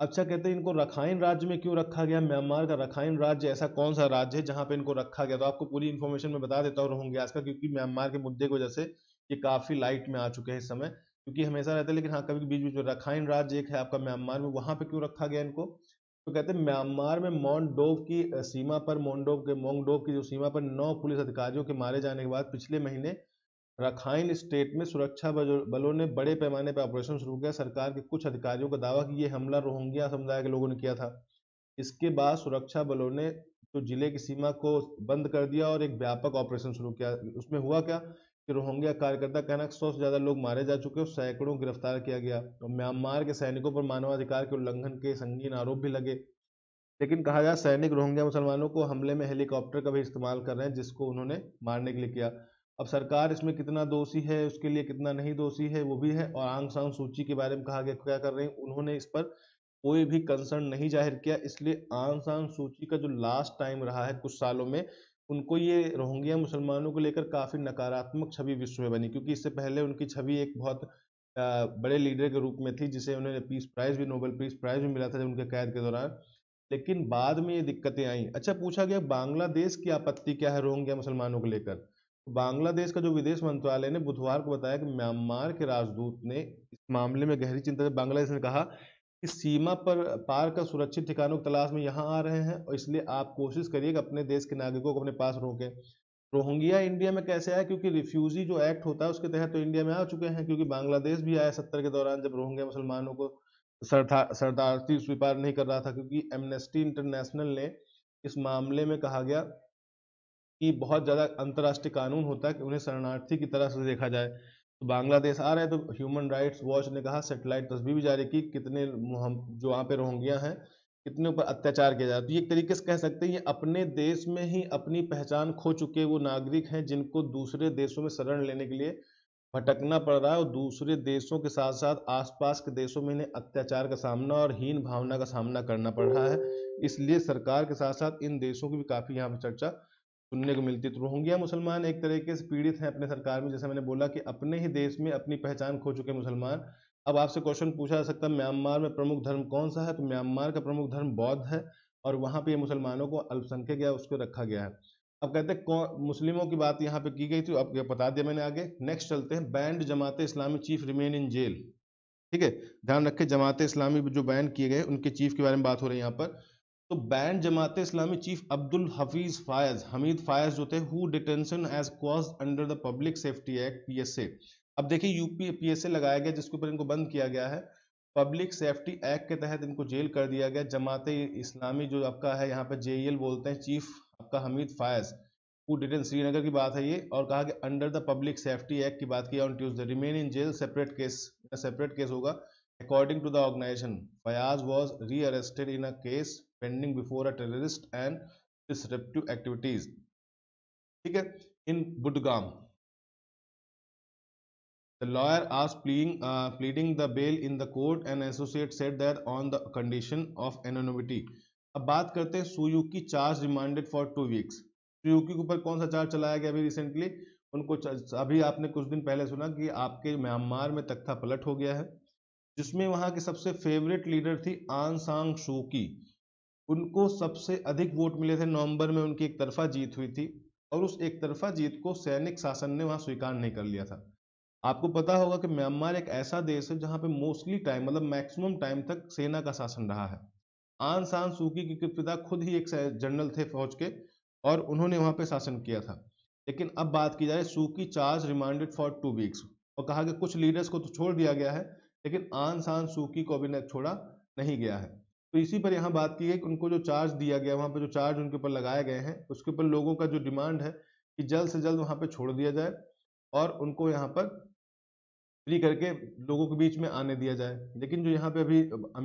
अच्छा कहते हैं इनको रखाइन राज्य में क्यों रखा गया म्यांमार का रखाइन राज्य ऐसा कौन सा राज्य है जहाँ पे इनको रखा गया तो आपको पूरी इन्फॉर्मेशन में बता देता हूँ रोहंग्यास का क्योंकि म्यांमार के मुद्दे की वजह से ये काफ़ी लाइट में आ चुके हैं इस समय क्योंकि हमेशा रहता है लेकिन हाँ कभी बीच बीच में रखाइन राज्य एक है आपका म्यांमार में वहां पे क्यों रखा गया इनको तो कहते हैं म्यांमार में मोंगडोव की सीमा पर मोंगडोव के मोंगडोव की जो सीमा पर नौ पुलिस अधिकारियों के मारे जाने के बाद पिछले महीने रखाइन स्टेट में सुरक्षा बलों ने बड़े पैमाने पर ऑपरेशन शुरू किया सरकार के कुछ अधिकारियों का दावा कि ये हमला रोहंग्या समुदाय के लोगों ने किया था इसके बाद सुरक्षा बलों ने तो जिले की सीमा को बंद कर दिया और एक व्यापक ऑपरेशन शुरू किया उसमें हुआ क्या कि रोहिंग्या कार्यकर्ता कहना सौ से ज़्यादा लोग मारे जा चुके और सैकड़ों गिरफ्तार किया गया और म्यांमार के सैनिकों पर मानवाधिकार के उल्लंघन के संगीन आरोप भी लगे लेकिन कहा गया सैनिक रोहंग्या मुसलमानों को हमले में हेलीकॉप्टर का भी इस्तेमाल कर रहे हैं जिसको उन्होंने मारने के लिए किया अब सरकार इसमें कितना दोषी है उसके लिए कितना नहीं दोषी है वो भी है और आंग सांग सूची के बारे में कहा गया क्या कर रही उन्होंने इस पर कोई भी कंसर्न नहीं जाहिर किया इसलिए आंग सांग सूची का जो लास्ट टाइम रहा है कुछ सालों में उनको ये रोहिंग्या मुसलमानों को लेकर काफ़ी नकारात्मक छवि विश्व में बनी क्योंकि इससे पहले उनकी छवि एक बहुत बड़े लीडर के रूप में थी जिसे उन्होंने पीस प्राइज़ भी नोबेल पीस प्राइज़ भी मिला था जब उनके कैद के दौरान लेकिन बाद में ये दिक्कतें आई अच्छा पूछा गया बांग्लादेश की आपत्ति क्या है रोहिंग्या मुसलमानों को लेकर तो बांग्लादेश का जो विदेश मंत्रालय ने बुधवार को बताया कि म्यांमार के राजदूत ने इस मामले में गहरी चिंता से बांग्लादेश ने कहा इस सीमा पर पार कर सुरक्षित ठिकानों की तलाश में यहाँ आ रहे हैं और इसलिए आप कोशिश करिए कि अपने देश के नागरिकों को अपने पास रोकें रोहिंग्या इंडिया में कैसे आया क्योंकि रिफ्यूजी जो एक्ट होता है उसके तहत तो इंडिया में आ चुके हैं क्योंकि बांग्लादेश भी आया सत्तर के दौरान जब रोहिंग्या मुसलमानों को शरणार्थी स्वीकार नहीं कर रहा था क्योंकि एमनेस्टी इंटरनेशनल ने इस मामले में कहा गया कि बहुत ज़्यादा अंतर्राष्ट्रीय कानून होता है कि उन्हें शरणार्थी की तरह से देखा जाए तो बांग्लादेश आ रहे हैं तो ह्यूमन राइट्स वॉच ने कहा सेटेलाइट तस्वीर भी जारी की कितने जो वहाँ पे रोहंगिया हैं कितने ऊपर अत्याचार किया जाता है तो ये एक तरीके से कह सकते हैं ये अपने देश में ही अपनी पहचान खो चुके वो नागरिक हैं जिनको दूसरे देशों में शरण लेने के लिए भटकना पड़ रहा है और दूसरे देशों के साथ साथ आसपास के देशों में इन्हें अत्याचार का सामना और हीन भावना का सामना करना पड़ रहा है इसलिए सरकार के साथ साथ इन देशों की भी काफ़ी यहाँ पर चर्चा सुनने को मिलती तो रोहिंग्या मुसलमान एक तरीके से पीड़ित हैं अपने सरकार में जैसे मैंने बोला कि अपने ही देश में अपनी पहचान खो चुके मुसलमान अब आपसे क्वेश्चन पूछा जा सकता है म्यांमार में प्रमुख धर्म कौन सा है तो म्यांमार का प्रमुख धर्म बौद्ध है और वहाँ पे मुसलमानों को अल्पसंख्यक या उसको रखा गया है अब कहते हैं कौन मुस्लिमों की बात यहाँ पे की गई थी अब बता दिया मैंने आगे नेक्स्ट चलते हैं banned Jamaat Islami chief remain in jail ठीक है ध्यान रखें जमात इस्लामी जो बैन किए गए उनके चीफ के बारे में बात हो रही है यहाँ पर तो बैंड जमात इस्लामी चीफ अब्दुल हफीज फायज हमीद फायज जो थे who detention as cause under the public safety act PSA अब देखिए यूपी पीएसए लगाया गया जिसके ऊपर इनको बंद किया गया है पब्लिक सेफ्टी एक्ट के तहत इनको जेल कर दिया गया जमात इस्लामी जो आपका है यहाँ पे जेईएल बोलते हैं चीफ आपका हमीद फायज हु डिटेन श्रीनगर की बात है ये और कहा कि under the public safety act की बात की on Tuesday remain in jail separate case separate case होगा according to the organisation Fayaz was re arrested in a case pending before a terrorist and disruptive activities ठीक है इन बुडगाम The lawyer asked pleading, uh, pleading the bail in the court and associate said that on the condition of anonymity. अब बात करते हैं Suu Kyi charge remanded for two weeks Suu Kyi के ऊपर कौन सा चार्ज चलाया गया अभी रिसेंटली उनको अभी आपने कुछ दिन पहले सुना कि आपके म्यांमार में तख्ता पलट हो गया है जिसमें वहां के सबसे फेवरेट लीडर थी आन सांग सू की उनको सबसे अधिक वोट मिले थे नवंबर में उनकी एक तरफा जीत हुई थी और उस एक तरफा जीत को सैनिक शासन ने वहाँ स्वीकार नहीं कर लिया था आपको पता होगा कि म्यांमार एक ऐसा देश है जहाँ पे मोस्टली टाइम मतलब मैक्सिमम टाइम तक सेना का शासन रहा है आन सान सूकी के पिता खुद ही एक जनरल थे फौज के और उन्होंने वहाँ पे शासन किया था लेकिन अब बात की जाए Suu Kyi charge remanded for two weeks और कहा कि कुछ लीडर्स को तो छोड़ दिया गया है लेकिन आन सान सूकी को अभी छोड़ा नहीं गया है तो इसी पर यहाँ बात की है कि उनको जो चार्ज दिया गया वहाँ पर जो चार्ज उनके ऊपर लगाए गए हैं उसके ऊपर लोगों का जो डिमांड है कि जल्द से जल्द वहाँ पर छोड़ दिया जाए और उनको यहाँ पर फ्री करके लोगों के बीच में आने दिया जाए लेकिन जो यहाँ पे अभी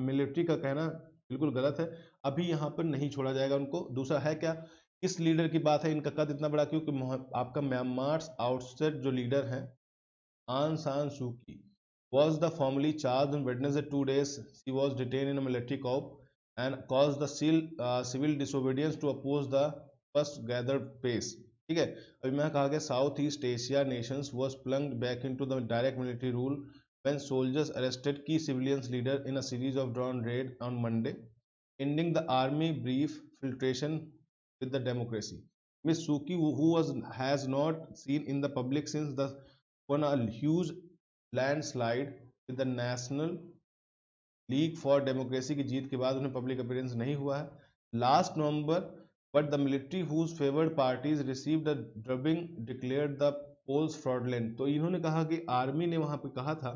मिलिट्री का कहना बिल्कुल गलत है अभी यहाँ पर नहीं छोड़ा जाएगा उनको दूसरा है क्या किस लीडर की बात है इनका कद इतना बड़ा क्योंकि आपका म्यांमार्स आउटसेट जो लीडर है आन सान सूकी was the formally charged on Wednesday two days. She was detained in a military coup and caused the seal, uh, civil disobedience to oppose the first gathered pace. ठीक है अभी मैं कहा गया Southeast Asia nations was plunged back into the direct military rule when soldiers arrested key civilians leader in a series of of raid on Monday, ending the army brief filtration with the democracy. Miss Suki, who was has not seen in the public since the when a huge landslide in the national league for democracy की जीत के बाद उन्हें public appearance नहीं हुआ है last November but the military whose favoured parties received a drubbing declare the polls fraudulent तो इन्होंने कहा कि आर्मी ने वहां पे कहा था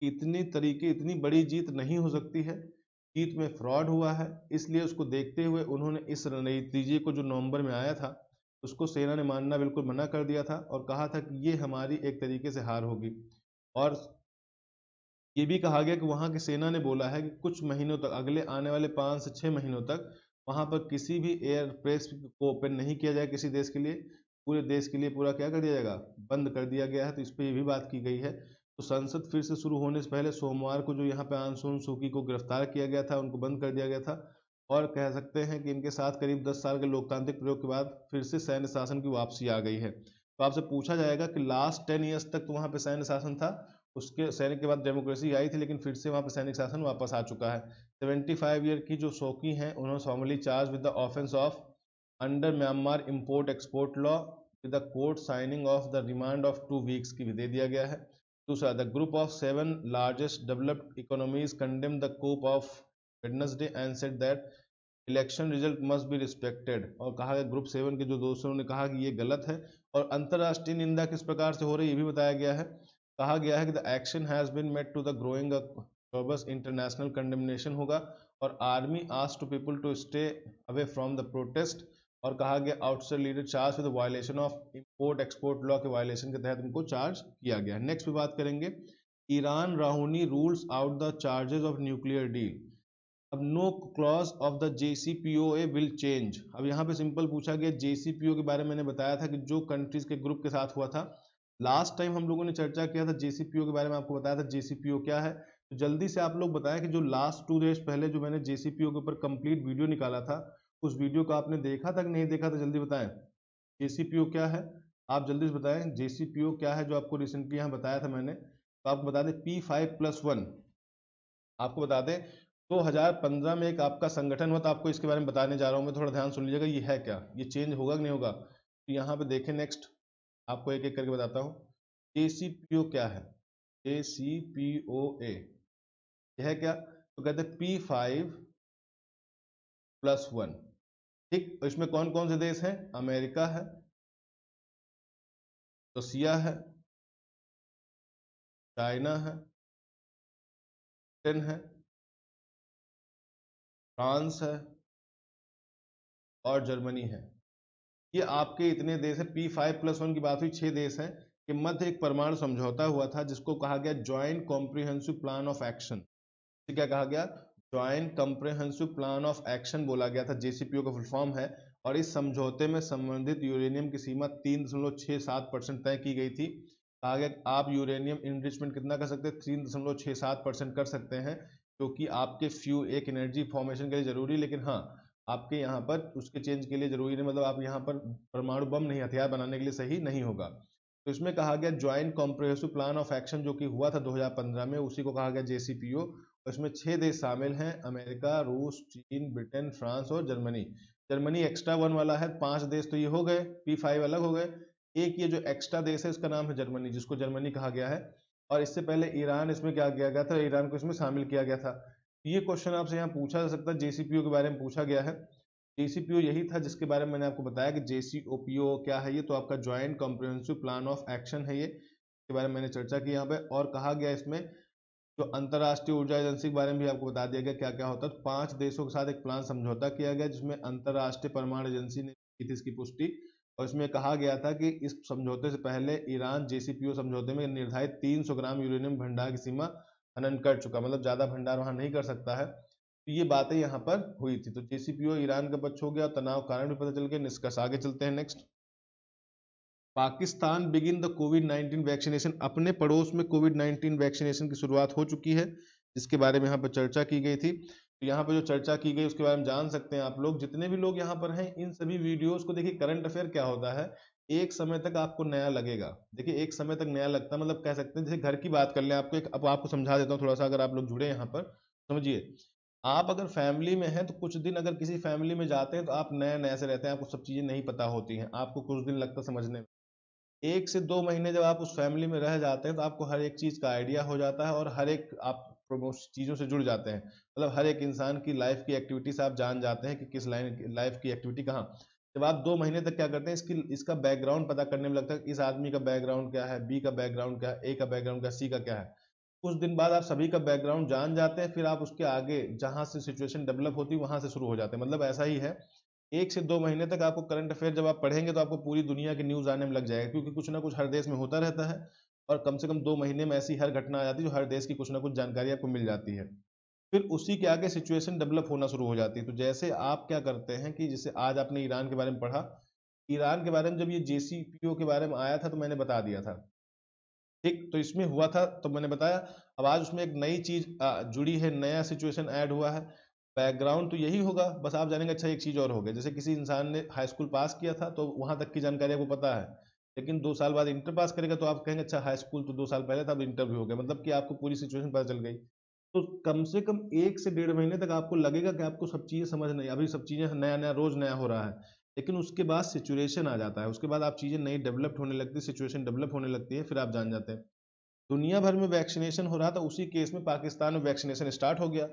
कि इतनी तरीके इतनी बड़ी जीत नहीं हो सकती है जीत में फ्रॉड हुआ है इसलिए उसको देखते हुए उन्होंने इस नतीजे को जो नवंबर में आया था उसको सेना ने मानना बिल्कुल मना कर दिया था और कहा था कि ये हमारी एक तरीके से हार होगी और ये भी कहा गया कि वहां की सेना ने बोला है कि कुछ महीनों तक अगले आने वाले पांच से छह महीनों तक वहां पर किसी भी एयर प्रेस को ओपन नहीं किया जाए किसी देश के लिए पूरे देश के लिए पूरा क्या कर दिया जाएगा बंद कर दिया गया है तो इस पर यह भी बात की गई है तो संसद फिर से शुरू होने से पहले सोमवार को जो यहाँ पे आंसून सूकी को गिरफ्तार किया गया था उनको बंद कर दिया गया था और कह सकते हैं कि इनके साथ करीब 10 साल के लोकतांत्रिक प्रयोग के बाद फिर से सैन्य शासन की वापसी आ गई है तो आपसे पूछा जाएगा कि लास्ट टेन ईयर्स तक तो वहाँ पे सैन्य शासन था उसके सैनिक के बाद डेमोक्रेसी आई थी लेकिन फिर से वहाँ पे सैनिक शासन वापस आ चुका है सेवेंटी फाइव ईयर की जो शौकी हैं उन्होंने formally charge with the offence of under Myanmar import export law with the court signing off the remand of two weeks की भी दे दिया गया है दूसरा the group of seven largest developed economies condemn the coup of Wednesday and said that election result must be respected और कहा गया ग्रुप सेवन के जो दोस्तों ने कहा कि ये गलत है और अंतर्राष्ट्रीय निंदा किस प्रकार से हो रही है ये भी बताया गया है कहा गया है कि the action has been made to the growing बस इंटरनेशनल कंडेमनेशन होगा और army ask to people to stay away from the protest और कहा गया ousted leader charge with violation of import export law के वायलेशन के तहत उनको चार्ज किया गया नेक्स्ट भी बात करेंगे Iran Rouhani rules out the charges of nuclear deal अब no clause of the J C P O A will change अब यहाँ पे सिंपल पूछा गया जे सी पी ओ के बारे में मैंने बताया था कि जो कंट्रीज के ग्रुप के साथ हुआ था लास्ट टाइम हम लोगों ने चर्चा किया था जे सी पी ओ के बारे में आपको बताया था जे सी पी ओ क्या है तो जल्दी से आप लोग बताएं कि जो लास्ट टू डेज पहले जो मैंने जे सी पी ओ के ऊपर कंप्लीट वीडियो निकाला था उस वीडियो को आपने देखा था कि नहीं देखा था तो जल्दी बताएं जे सी पी ओ क्या है आप जल्दी से बताएं जे सी पी ओ क्या है जो आपको रिसेंटली यहाँ बताया था मैंने तो आपको बता दें पी फाइव प्लस वन आपको बता दें 2015 में एक आपका संगठन हुआ था तो आपको इसके बारे में बताने जा रहा हूँ मैं थोड़ा ध्यान सुन लीजिएगा ये है क्या ये चेंज होगा कि नहीं होगा तो यहाँ पे देखें नेक्स्ट आपको एक एक करके बताता हूँ ए सी पी ओ क्या है ए सी पी ओ ए है क्या तो कहते हैं पी फाइव प्लस वन ठीक तो इसमें कौन कौन से देश हैं अमेरिका है रसिया है चाइना है ब्रिटेन है फ्रांस है और जर्मनी है ये आपके इतने देश है पी फाइव प्लस वन की बात हुई छह देश हैं के मध्य एक परमाणु समझौता हुआ था जिसको कहा गया joint comprehensive plan of action क्या कहा गया joint comprehensive plan of action बोला गया था जेसीपीओ का फुलफॉर्म है और इस समझौते में संबंधित यूरेनियम की सीमा तीन दशमलव छह सात परसेंट तय की गई थी कहा गया आप यूरेनियम इनरिचमेंट कितना कर सकते हैं तीन दशमलव छह सात परसेंट कर सकते हैं क्योंकि तो आपके फ्यू एक एनर्जी फॉर्मेशन के लिए जरूरी लेकिन हाँ आपके यहाँ पर उसके चेंज के लिए जरूरी नहीं मतलब आप यहाँ पर परमाणु बम नहीं हथियार बनाने के लिए सही नहीं होगा तो इसमें कहा गया joint comprehensive plan of action जो कि हुआ था 2015 में उसी को कहा गया जेसीपीओ और इसमें छह देश शामिल हैं अमेरिका रूस चीन ब्रिटेन फ्रांस और जर्मनी जर्मनी एक्स्ट्रा वन वाला है पांच देश तो ये हो गए पी फाइव अलग हो गए एक ये जो एक्स्ट्रा देश है इसका नाम है जर्मनी जिसको जर्मनी कहा गया है और इससे पहले ईरान इसमें क्या किया गया था ईरान को इसमें शामिल किया गया था ये क्वेश्चन आपसे यहाँ पूछा जा सकता है जेसीपीओ के बारे में पूछा गया है जेसीपीओ यही था जिसके बारे में मैंने आपको बताया कि जेसीओपीओ क्या है ये तो आपका joint comprehensive plan of action है ये इसके बारे में मैंने चर्चा की यहाँ पे और कहा गया इसमें जो अंतर्राष्ट्रीय ऊर्जा एजेंसी के बारे में भी आपको बता दिया गया क्या क्या होता है तो पांच देशों के साथ एक प्लान समझौता किया गया जिसमें अंतर्राष्ट्रीय परमाणु एजेंसी ने की थी इसकी पुष्टि और इसमें कहा गया था कि इस समझौते से पहले ईरान जेसीपीओ समझौते में निर्धारित 300 ग्राम यूरेनियम भंडार की सीमा हनन कर चुका मतलब ज़्यादा भंडार वहां नहीं कर सकता है तो ये बातें यहाँ पर हुई थी तो जेसीपीओ ईरान का पक्ष हो गया तनाव कारण भी पता चल गया निष्कर्ष आगे चलते हैं next Pakistan begin the covid 19 vaccination अपने पड़ोस में कोविड 19 वैक्सीनेशन की शुरुआत हो चुकी है जिसके बारे में यहाँ पर चर्चा की गई थी तो यहाँ पे जो चर्चा की गई उसके बारे में जान सकते हैं आप लोग जितने भी लोग यहाँ पर हैं इन सभी वीडियोस को देखिए करंट अफेयर क्या होता है एक समय तक आपको नया लगेगा देखिए एक समय तक नया लगता है मतलब कह सकते हैं जैसे घर की बात कर लें आपको एक अब आपको समझा देता हूँ थोड़ा सा अगर आप लोग जुड़े यहाँ पर समझिए आप अगर फैमिली में हैं तो कुछ दिन अगर किसी फैमिली में जाते हैं तो आप नया नया से रहते हैं आपको सब चीज़ें नहीं पता होती हैं आपको कुछ दिन लगता समझने में एक से दो महीने जब आप उस फैमिली में रह जाते हैं तो आपको हर एक चीज़ का आइडिया हो जाता है और हर एक आप प्रमोश चीज़ों से जुड़ जाते हैं मतलब हर एक इंसान की लाइफ की एक्टिविटी से आप जान जाते हैं कि किस लाइन लाइफ की एक्टिविटी कहाँ जब आप दो महीने तक क्या करते हैं इसकी इसका बैकग्राउंड पता करने में लगता है इस आदमी का बैकग्राउंड क्या है बी का बैकग्राउंड क्या है ए का बैकग्राउंड क्या सी का क्या है कुछ दिन बाद आप सभी का बैकग्राउंड जान जाते हैं फिर आप उसके आगे जहाँ से सिचुएशन डेवलप होती है वहाँ से शुरू हो जाते हैं मतलब ऐसा ही है एक से दो महीने तक आपको करंट अफेयर जब आप पढ़ेंगे तो आपको पूरी दुनिया की न्यूज़ आने में लग जाएगा क्योंकि कुछ ना कुछ हर देश में होता रहता है और कम से कम दो महीने में ऐसी हर घटना आ जाती है जो हर देश की कुछ ना कुछ जानकारी आपको मिल जाती है फिर उसी के आगे सिचुएशन डेवलप होना शुरू हो जाती है तो जैसे आप क्या करते हैं कि जैसे आज आपने ईरान के बारे में पढ़ा ईरान के बारे में जब ये जे के बारे में आया था तो मैंने बता दिया था ठीक तो इसमें हुआ था तो मैंने बताया अब आज उसमें एक नई चीज जुड़ी है नया सिचुएशन ऐड हुआ है बैकग्राउंड तो यही होगा बस आप जानेंगे अच्छा एक चीज़ और हो गया जैसे किसी इंसान ने हाई स्कूल पास किया था तो वहाँ तक की जानकारी आपको पता है लेकिन दो साल बाद इंटर पास करेगा तो आप कहेंगे अच्छा हाई स्कूल तो दो साल पहले था अब इंटरव्यू हो गया मतलब कि आपको पूरी सिचुएशन पता चल गई तो कम से कम एक से डेढ़ महीने तक आपको लगेगा कि आपको सब चीज़ें समझ नहीं अभी सब चीज़ें नया नया रोज़ नया हो रहा है लेकिन उसके बाद सिचुएशन आ जाता है उसके बाद आप चीज़ें नई डेवलप्ड होने लगती है सिचुएशन डेवलप होने लगती है फिर आप जान जाते हैं दुनिया भर में वैक्सीनेशन हो रहा था उसी केस में पाकिस्तान में वैक्सीनेशन स्टार्ट हो गया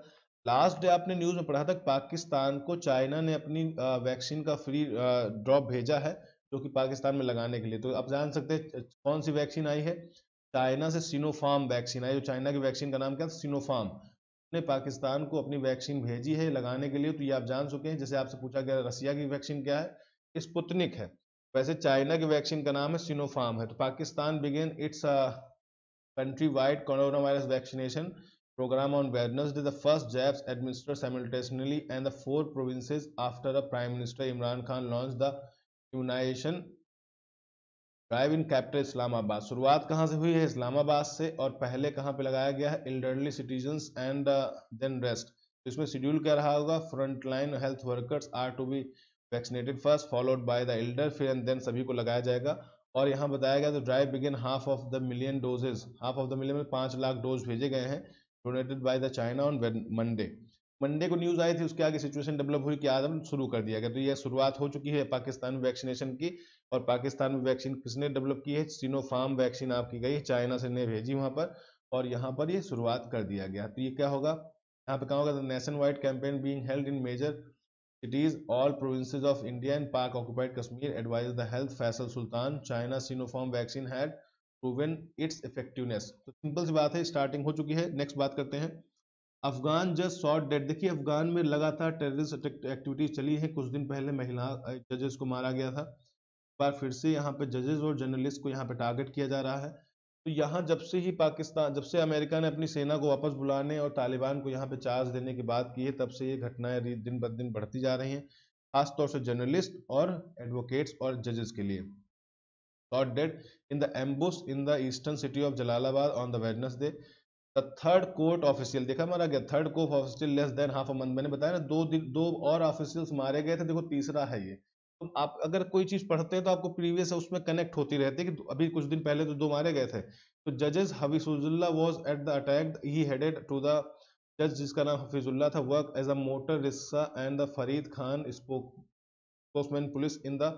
लास्ट डे आपने न्यूज़ में पढ़ा था पाकिस्तान को चाइना ने अपनी वैक्सीन का फ्री ड्रॉप भेजा है जो कि पाकिस्तान में लगाने के लिए तो आप जान सकते हैं कौन सी वैक्सीन आई है चाइना से सिनोफार्म वैक्सीन आई जो चाइना की वैक्सीन का नाम क्या था सिनोफार्म ने पाकिस्तान को अपनी वैक्सीन भेजी है लगाने के लिए तो ये आप जान चुके हैं जैसे आपसे पूछा गया रसिया की वैक्सीन क्या है स्पुतनिक है वैसे चाइना की वैक्सीन का नाम है सिनोफार्म है तो Pakistan began its country wide corona virus vaccination program on Wednesday, the first jabs administer simultaneously and the four provinces after the prime minister Imran Khan launch the to drive in capital Islamabad शुरुआत कहाँ से हुई है इस्लामाबाद से और पहले कहाँ पे लगाया गया है elderly citizen and then rest तो इसमें शेड्यूल क्या रहा होगा front line health workers are to be vaccinated first followed by the elder फिर एंड देन सभी को लगाया जाएगा और यहाँ बताया गया तो drive begin half of the million doses half of the million में पाँच लाख डोज भेजे गए हैं donated by the China on Monday Monday को न्यूज आई थी उसके आगे सिचुएशन डेवलप हुई कि आदम शुरू कर दिया गया तो यह शुरुआत हो चुकी है पाकिस्तान में वैक्सीनेशन की और पाकिस्तान में वैक्सीन किसने डेवलप की है सिनोफार्म वैक्सीन आपकी गई है चाइना से ने भेजी वहां पर और यहाँ पर यह शुरुआत कर दिया गया तो ये क्या होगा यहाँ पे कहा होगा nation wide campaign being held in major cities all provinces of india and pak occupied kashmir advised the health faisal sultan china sinopharm vaccine had proven तो सिंपल सी बात है स्टार्टिंग हो चुकी है नेक्स्ट बात करते हैं अफगान जज शॉट डेड देखिए अफगान में लगातार टेररिस्ट एक्टिविटीज चली है कुछ दिन पहले महिला जजेस को मारा गया था बार फिर से यहाँ पे जजेस और जर्नलिस्ट को यहाँ पे टारगेट किया जा रहा है तो यहाँ जब से ही पाकिस्तान जब से अमेरिका ने अपनी सेना को वापस बुलाने और तालिबान को यहाँ पे चार्ज देने की बात की है तब से ये घटनाएं दिन ब दिन बढ़ती जा रही हैं खासतौर से जर्नलिस्ट और एडवोकेट्स और जजेस के लिए shot dead in the ambush in the eastern city of Jalalabad on the Wednesday the third court official देखा मारा गया third court official less than half a month मैंने बताया ना दो दिन दो और ऑफिशियल्स मारे गए थे देखो तीसरा है ये तो आप अगर कोई चीज पढ़ते हैं तो आपको प्रीवियस उसमें कनेक्ट होती रहती है कि अभी कुछ दिन पहले तो दो मारे गए थे तो जजेस Hafizullah was at the attack he headed to the जज जिसका नाम हफीजुल्ला था work as a motor Rissah and the Farid Khan spokesman police in the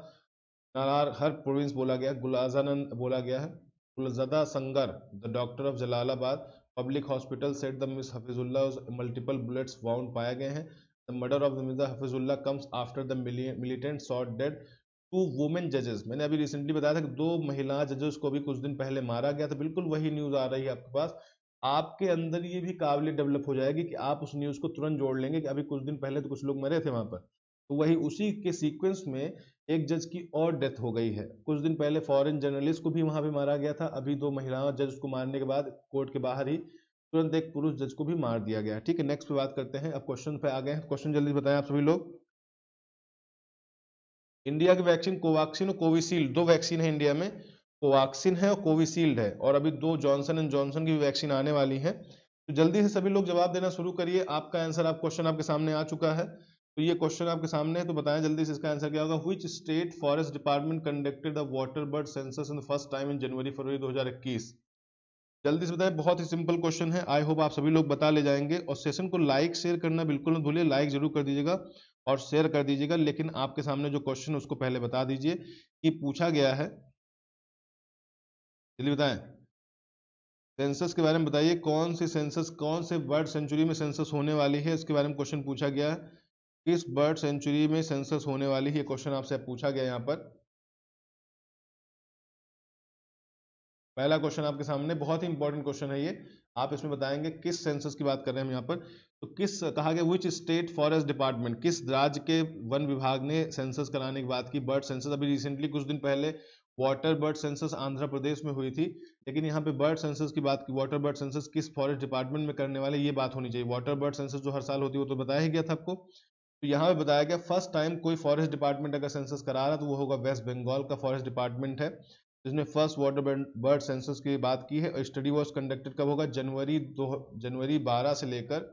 her province बोला गया गुलाजानंद बोला गया है गुलजदा संगर the doctor of Jalalabad public hospital set the miss Hafizullah multiple bullets wound पाए गए हैं the murder of the miss Hafizullah comes after the militant shot dead to women जजेस मैंने अभी रिसेंटली बताया था कि दो महिला जजेस को भी कुछ दिन पहले मारा गया था बिल्कुल वही न्यूज़ आ रही है आपके पास आपके अंदर ये भी काबिलियत डेवलप हो जाएगी कि आप उस न्यूज़ को तुरंत जोड़ लेंगे कि अभी कुछ दिन पहले तो कुछ लोग मरे थे वहां पर तो वही उसी के सीक्वेंस में एक जज की और डेथ हो गई है कुछ दिन पहले फॉरेन जर्नलिस्ट को भी वहां पे मारा गया था अभी दो महिलाओं जज को मारने के बाद कोर्ट के बाहर ही तुरंत एक पुरुष जज को भी मार दिया गया ठीक है नेक्स्ट पे बात करते हैं अब क्वेश्चन पे आ गए हैं क्वेश्चन जल्दी बताएं आप सभी लोग इंडिया की वैक्सीन कोवैक्सीन और कोविशील्ड दो वैक्सीन है इंडिया में कोवैक्सीन है और कोविशील्ड है और अभी दो जॉनसन एंड जॉनसन की वैक्सीन आने वाली है तो जल्दी से सभी लोग जवाब देना शुरू करिए आपका आंसर आप क्वेश्चन आपके सामने आ चुका है तो ये क्वेश्चन आपके सामने है तो बताएं जल्दी से इसका आंसर क्या होगा which state forest department conducted the water bird census in first time in जनवरी फरवरी 2021 जल्दी से बताएं बहुत ही सिंपल क्वेश्चन है आई होप आप सभी लोग बता ले जाएंगे और सेशन को लाइक शेयर करना बिल्कुल ना भूलिए लाइक जरूर कर दीजिएगा और शेयर कर दीजिएगा लेकिन आपके सामने जो क्वेश्चन है उसको पहले बता दीजिए कि पूछा गया है जल्दी बताएं सेंसस के बारे में बताइए कौन सी सेंसस कौन से वर्ड सेंचुरी में सेंसस होने वाली है इसके बारे में क्वेश्चन पूछा गया है किस बर्ड सेंचुरी में सेंसस होने वाली है क्वेश्चन आपसे पूछा गया यहां पर पहला क्वेश्चन आपके सामने बहुत ही इंपॉर्टेंट क्वेश्चन है ये आप इसमें बताएंगे किस सेंसस की बात कर रहे हैं हम यहाँ पर तो किस कहा गया विच स्टेट फॉरेस्ट डिपार्टमेंट किस राज्य के वन विभाग ने सेंसस कराने की बात की बर्ड सेंसस अभी रिसेंटली कुछ दिन पहले water bird census Andhra Pradesh में हुई थी लेकिन यहाँ पे बर्ड सेंसस की बात की वाटर बर्ड सेंसस किस फॉरेस्ट डिपार्टमेंट में करने वाले ये बात होनी चाहिए वाटर बर्ड सेंसस जो हर साल होती है वो तो बताया ही गया था आपको तो यहाँ पे बताया गया फर्स्ट टाइम कोई फॉरेस्ट डिपार्टमेंट अगर सेंसस करा रहा तो वो होगा वेस्ट बंगाल का फॉरेस्ट डिपार्टमेंट है जिसने फर्स्ट वाटर बर्ड सेंसस की बात की है और स्टडी वॉज कंडक्टेड कब होगा जनवरी दो जनवरी बारह से लेकर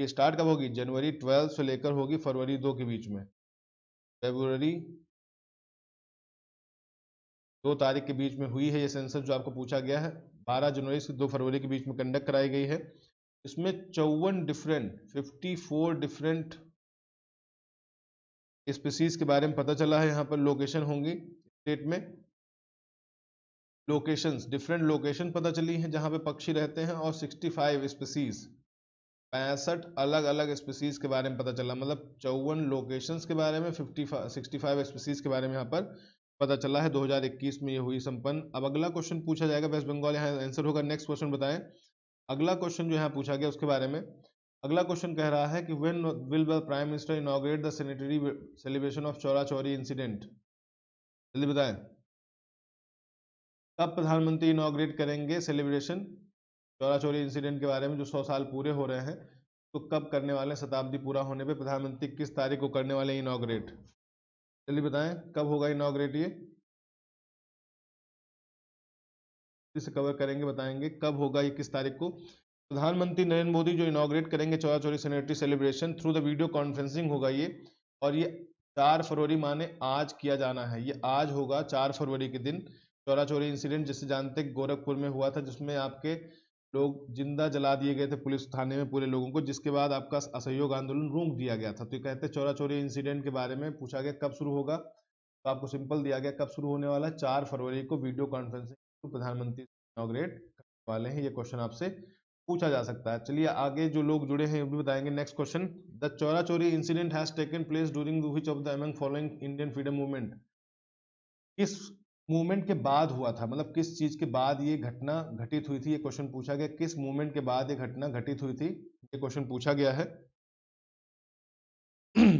ये स्टार्ट कब होगी जनवरी ट्वेल्व से लेकर होगी फरवरी दो के बीच में फेबररी दो तारीख के बीच में हुई है ये सेंसस जो आपको पूछा गया है बारह जनवरी से दो फरवरी के बीच में कंडक्ट कराई गई है इसमें चौवन different fifty four different species के बारे में पता चला है यहाँ पर लोकेशन होंगी स्टेट में लोकेशंस डिफरेंट लोकेशन पता चली हैं जहाँ पे पक्षी रहते हैं और 65 स्पीसीज पैंसठ अलग अलग स्पीसीज के बारे में पता चला मतलब चौवन लोकेशंस के बारे में 55 फाइव स्पीसीज के बारे में यहाँ पर पता चला है 2021 में ये हुई संपन्न अब अगला क्वेश्चन पूछा जाएगा वेस्ट बंगाल यहाँ आंसर होगा नेक्स्ट क्वेश्चन बताएं अगला क्वेश्चन जो यहाँ पूछा गया उसके बारे में अगला क्वेश्चन कह रहा है कि when will the prime minister inaugurate the centenary celebration of Chaura Chauri incident जल्दी बताएं कब प्रधानमंत्री इनोग्रेट करेंगे सेलिब्रेशन चौरा चौरी इंसिडेंट के बारे में जो सौ साल पूरे हो रहे हैं तो कब करने वाले शताब्दी पूरा होने पे प्रधानमंत्री किस तारीख को करने वाले हैं इनोग्रेट चलिए बताएं कब होगा इनोग्रेट ये इसे कवर करेंगे बताएंगे कब होगा ये किस तारीख को प्रधानमंत्री नरेंद्र मोदी जो इनाग्रेट करेंगे Chaura Chauri centenary celebration through the video conferencing होगा ये और ये चार फरवरी माने आज किया जाना है ये आज होगा चार फरवरी के दिन चौरा चौरी इंसिडेंट जिसे जानते गोरखपुर में हुआ था जिसमें आपके लोग जिंदा जला दिए गए थे पुलिस थाने में पूरे लोगों को जिसके बाद आपका असहयोग आंदोलन रोक दिया गया था तो ये कहते चौरा चौरी इंसिडेंट के बारे में पूछा गया कब शुरू होगा तो आपको सिंपल दिया गया कब शुरू होने वाला चार फरवरी को वीडियो कॉन्फ्रेंसिंग प्रधानमंत्री इनाग्रेट वाले हैं ये क्वेश्चन आपसे पूछा जा सकता है चलिए आगे जो लोग जुड़े हैं वो भी बताएंगे next question the Chaura Chauri incident has taken place during which of the among following Indian freedom movement किस मूवमेंट के बाद हुआ था मतलब किस चीज के बाद ये घटना घटित हुई थी ये क्वेश्चन पूछा गया किस मूवमेंट के बाद ये घटना घटित हुई थी ये क्वेश्चन पूछा गया है *clears throat*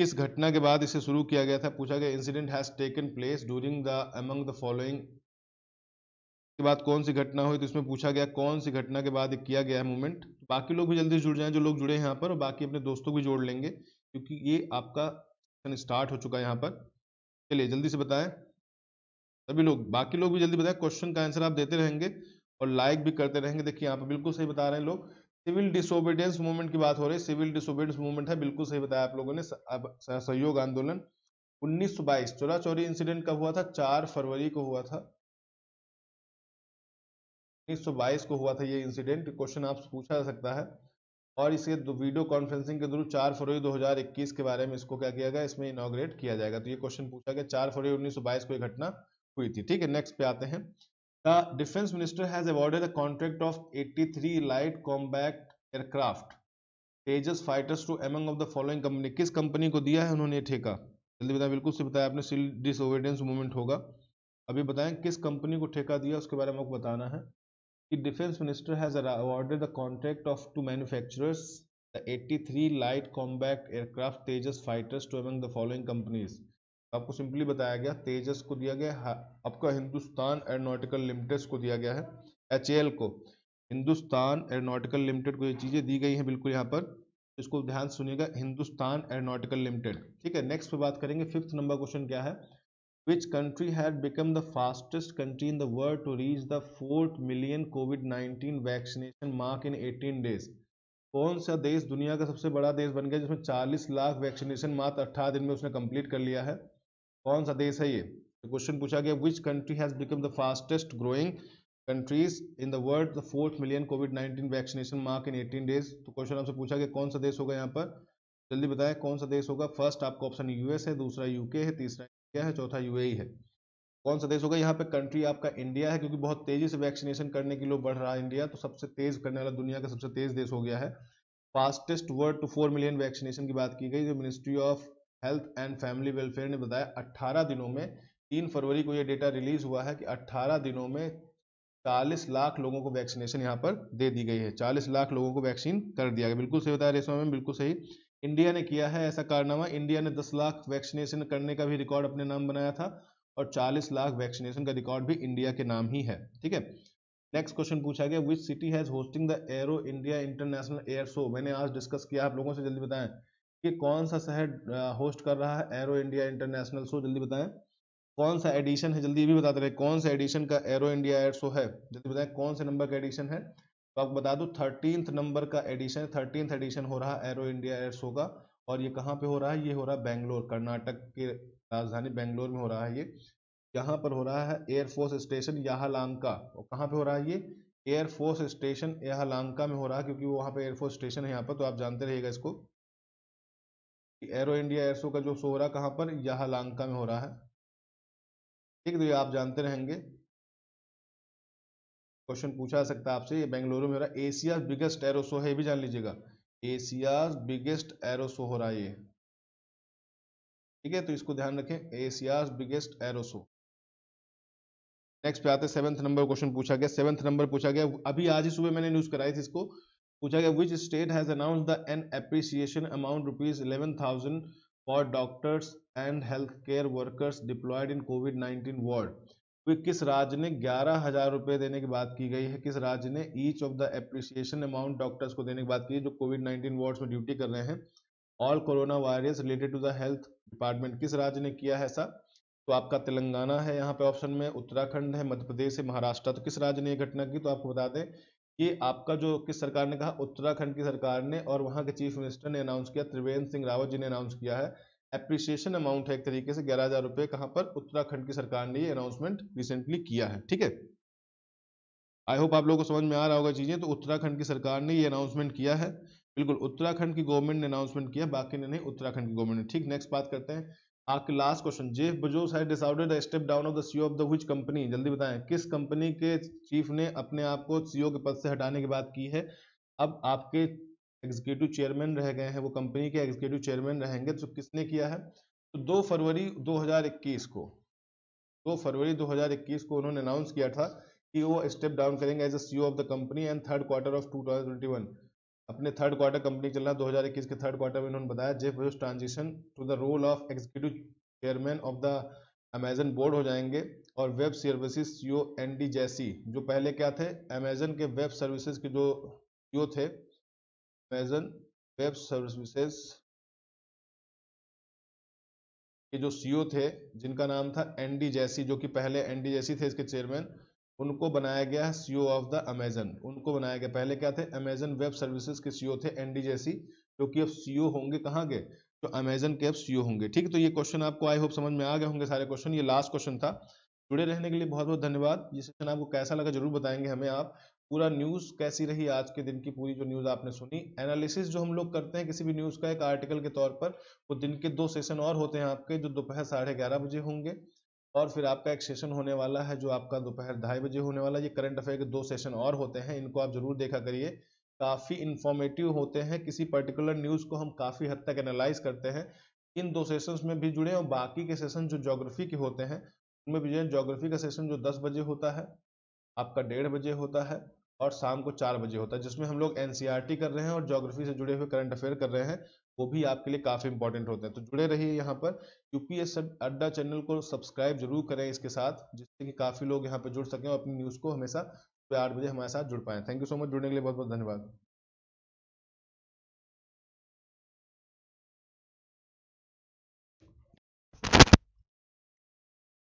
किस घटना के बाद इसे शुरू किया गया था पूछा गया incident has taken place during the among the following के बाद कौन सी घटना हुई तो इसमें पूछा गया कौन सी घटना के बाद किया गया है मूवमेंट बाकी लोग भी जल्दी से जुड़ जाएं जो लोग जुड़े हैं यहाँ पर और बाकी अपने दोस्तों भी जोड़ लेंगे क्योंकि ये आपका स्टार्ट हो चुका है यहाँ पर चलिए जल्दी से बताएं सभी लोग बाकी लोग भी जल्दी बताएं क्वेश्चन का आंसर आप देते रहेंगे और लाइक भी करते रहेंगे देखिए यहाँ पर बिल्कुल सही बता रहे हैं लोग सिविल डिसोबीडियंस मूवमेंट की बात हो रही है सिविल डिसोबीडियंस मूवमेंट है बिल्कुल सही बताया आप लोगों ने सहयोग आंदोलन बाईस चौरा चौरी इंसिडेंट कब हुआ था चार फरवरी को हुआ था 1922 को हुआ था ये इंसिडेंट क्वेश्चन आपसे पूछा जा सकता है और इसे वीडियो कॉन्फ्रेंसिंग के थ्रू चार फरवरी 2021 के बारे में इसको क्या किया गया इसमें इनोग्रेट किया जाएगा तो ये क्वेश्चन पूछा गया 4 फरवरी 1922 को ये घटना हुई थी ठीक है नेक्स्ट पे आते हैं the defence minister has awarded a contract of 83 light combat aircraft Tejas fighters to among of the following company किस कंपनी को दिया है उन्होंने ठेका जल्दी बताया बिल्कुल से बताया आपने सिल मूवमेंट होगा अभी बताएं किस कंपनी को ठेका दिया उसके बारे में आपको बताना है कि defence minister has awarded the contract of to manufacturers the 83 light combat aircraft Tejas fighters to among the following companies आपको सिंपली बताया गया तेजस को दिया गया आपका हिंदुस्तान एयरोनॉटिकल लिमिटेड को दिया गया है एच को हिंदुस्तान एयरोनॉटिकल लिमिटेड को ये चीज़ें दी गई हैं बिल्कुल यहाँ पर इसको ध्यान सुनिएगा हिंदुस्तान एरोनॉटिकल लिमिटेड ठीक है नेक्स्ट पर बात करेंगे फिफ्थ नंबर क्वेश्चन क्या है which country had become the fastest country in the world to reach the 4 million कोविड-19 वैक्सीनेशन मार्क इन 18 डेज कौन सा देश दुनिया का सबसे बड़ा देश बन गया जिसमें 40 लाख वैक्सीनेशन मात्र अट्ठारह दिन में उसने कंप्लीट कर लिया है कौन सा देश है ये क्वेश्चन तो पूछा गया which country has become the fastest growing countries in the world the fourth million covid 19 vaccination mark in eighteen days तो क्वेश्चन आपसे पूछा गया कौन सा देश होगा यहाँ पर जल्दी बताएं कौन सा देश होगा फर्स्ट आपका ऑप्शन यूएस है दूसरा यूके है तीसरा क्या है चौथा यूएई e है कौन सा देश होगा यहाँ पे कंट्री आपका इंडिया है क्योंकि बहुत तेजी से वैक्सीनेशन करने के लिए बढ़ रहा है इंडिया तो सबसे तेज करने वाला दुनिया का सबसे तेज देश हो गया है fastest word to four million vaccination की बात की गई जो ministry of health and family welfare ने बताया अट्ठारह दिनों में तीन फरवरी को यह डेटा रिलीज हुआ है कि अट्ठारह दिनों में चालीस लाख लोगों को वैक्सीनेशन यहाँ पर दे दी गई है चालीस लाख लोगों को वैक्सीन कर दिया गया बिल्कुल सही बताया रेशमा में बिल्कुल सही इंडिया ने किया है ऐसा कारनामा इंडिया ने 10 लाख वैक्सीनेशन करने का भी रिकॉर्ड अपने नाम बनाया था और 40 लाख वैक्सीनेशन का रिकॉर्ड भी इंडिया के नाम ही है ठीक है नेक्स्ट क्वेश्चन पूछा गया which city has hosting the aero India international air show मैंने आज डिस्कस किया आप लोगों से जल्दी बताएं कि कौन सा शहर होस्ट कर रहा है एरो इंडिया इंटरनेशनल शो जल्दी बताएं कौन सा एडिशन है जल्दी ये भी बताते रहे कौन सा एडिशन का एरो इंडिया एयर शो है जल्दी बताएं कौन से नंबर का एडिशन है तो आपको बता दूं थर्टींथ नंबर का एडिशन थर्टींथ एडिशन हो रहा है एरो इंडिया एयर शो का और ये कहाँ पे हो रहा है ये हो रहा है बेंगलोर कर्नाटक के राजधानी बेंगलोर में हो रहा है ये यहाँ पर हो रहा है एयरफोर्स स्टेशन यहालांका और कहाँ पे हो रहा है ये एयरफोर्स स्टेशन यहालांका में हो रहा है क्योंकि वहाँ पे एयरफोर्स स्टेशन है यहाँ पर तो आप जानते रहिएगा इसको एरो इंडिया एयर शो का जो शो हो रहा है कहाँ पर यहालांका में हो रहा है ठीक है तो ये आप जानते रहेंगे क्वेश्चन पूछा जा सकता है आपसे बेंगलुरु में हो रहा है एशियाज बिगेस्ट एरोसो है ये भी जान लीजिएगा एशिया बिगेस्ट एरोसो हो रहा है ये ठीक है तो इसको ध्यान रखें एशिया बिगेस्ट एरोसो नेक्स्ट पे आते सेवंथ नंबर क्वेश्चन पूछा गया सेवंथ नंबर पूछा गया अभी आज ही सुबह मैंने न्यूज कराई थी इसको पूछा गया which state has announce the an appreciation amount rupees eleven thousand for doctors and health care workers deployed in covid nineteen ward किस राज्य ने ग्यारह हजार रुपए देने की बात की गई है किस राज्य ने each of the appreciation amount doctors को देने की बात की है जो कोविड नाइन्टीन वार्ड में ड्यूटी कर रहे हैं all corona virus related to the health department किस राज्य ने किया है ऐसा तो आपका तेलंगाना है यहाँ पे ऑप्शन में उत्तराखंड है मध्य प्रदेश है महाराष्ट्र तो किस राज्य ने यह घटना की तो आपको बता दें कि आपका जो किस सरकार ने कहा उत्तराखंड की सरकार ने और वहां के चीफ मिनिस्टर ने अनाउंस किया त्रिवेंद्र सिंह रावत जी ने अनाउंस किया है एप्रिसिएशन अमाउंट है एक तरीके से ग्यारह हजार रुपए कहां पर उत्तराखंड की सरकार ने ये अनाउंसमेंट रिसेंटली किया है ठीक है आई होप आप लोगों को समझ में आ रहा होगा चीज़ें तो उत्तराखंड की सरकार ने ये अनाउंसमेंट किया है बिल्कुल उत्तराखंड की गवर्नमेंट ने अनाउंसमेंट किया बाकी ने नहीं उत्तराखंड की गवर्नमेंट ने ठीक नेक्स्ट बात करते हैं आपके लास्ट क्वेश्चन जेफ बजोस है decided step down of the CEO of the which company जल्दी बताएं किस कंपनी के चीफ ने अपने आप को सीईओ e के पद से हटाने की बात की है अब आपके एग्जीक्यूटिव चेयरमैन रह गए हैं वो कंपनी के एग्जीक्यूटिव चेयरमैन रहेंगे तो किसने किया है तो दो फरवरी 2021 को दो फरवरी 2021 को उन्होंने अनाउंस किया था कि वो स्टेप डाउन करेंगे as a C of the company and third quarter of to अपने थर्ड क्वार्टर कंपनी चल रहा है 2021 के थर्ड क्वार्टर में उन्होंने बताया Jeff Bezos transition to the role of executive chairman of the Amazon board हो जाएंगे और वेब सर्विसेज सीओ एन जैसी जो पहले क्या थे अमेजन के वेब सर्विसेज के जो सीओ e थे अमेजन वेब सर्विसेज के जो सीईओ e थे जिनका नाम था एनडी जैसी जो कि पहले एनडी जैसी थे इसके चेयरमैन उनको बनाया गया है सीईओ ऑफ द अमेजन उनको बनाया गया पहले क्या थे अमेजन वेब सर्विसेज के सीईओ e थे एनडी जैसी जो कि अब सीईओ e होंगे कहाँ के तो अमेजन के अब सीईओ होंगे ठीक तो ये क्वेश्चन आपको आई होप समझ में आ गए होंगे सारे क्वेश्चन ये लास्ट क्वेश्चन था जुड़े रहने के लिए बहुत बहुत धन्यवाद ये सेशन आपको कैसा लगा जरूर बताएंगे हमें आप पूरा न्यूज़ कैसी रही आज के दिन की पूरी जो न्यूज़ आपने सुनी एनालिसिस जो हम लोग करते हैं किसी भी न्यूज़ का एक आर्टिकल के तौर पर वो दिन के दो सेशन और होते हैं आपके जो दोपहर साढ़े ग्यारह बजे होंगे और फिर आपका एक सेशन होने वाला है जो आपका दोपहर ढाई बजे होने वाला है ये करंट अफेयर के दो सेशन और होते हैं इनको आप जरूर देखा करिए काफ़ी इन्फॉर्मेटिव होते हैं किसी पर्टिकुलर न्यूज़ को हम काफ़ी हद तक एनालाइज करते हैं इन दो सेशंस में भी जुड़े और बाकी के सेशन जो जोग्राफी के होते हैं उनमें भी जो जोग्राफी का सेशन जो दस बजे होता है आपका डेढ़ बजे होता है और शाम को चार बजे होता है जिसमें हम लोग एनसीईआरटी e कर रहे हैं और जोग्राफी से जुड़े हुए करंट अफेयर कर रहे हैं वो भी आपके लिए काफ़ी इंपॉर्टेंट होते हैं तो जुड़े रहिए यहाँ पर यूपीएस अड्डा चैनल को सब्सक्राइब जरूर करें इसके साथ जिससे कि काफ़ी लोग यहाँ पर जुड़ सकें और अपनी न्यूज़ को हमेशा आठ बजे हमारे साथ जुड़ पाए थैंक यू सो मच जुड़ने के लिए बहुत बहुत धन्यवाद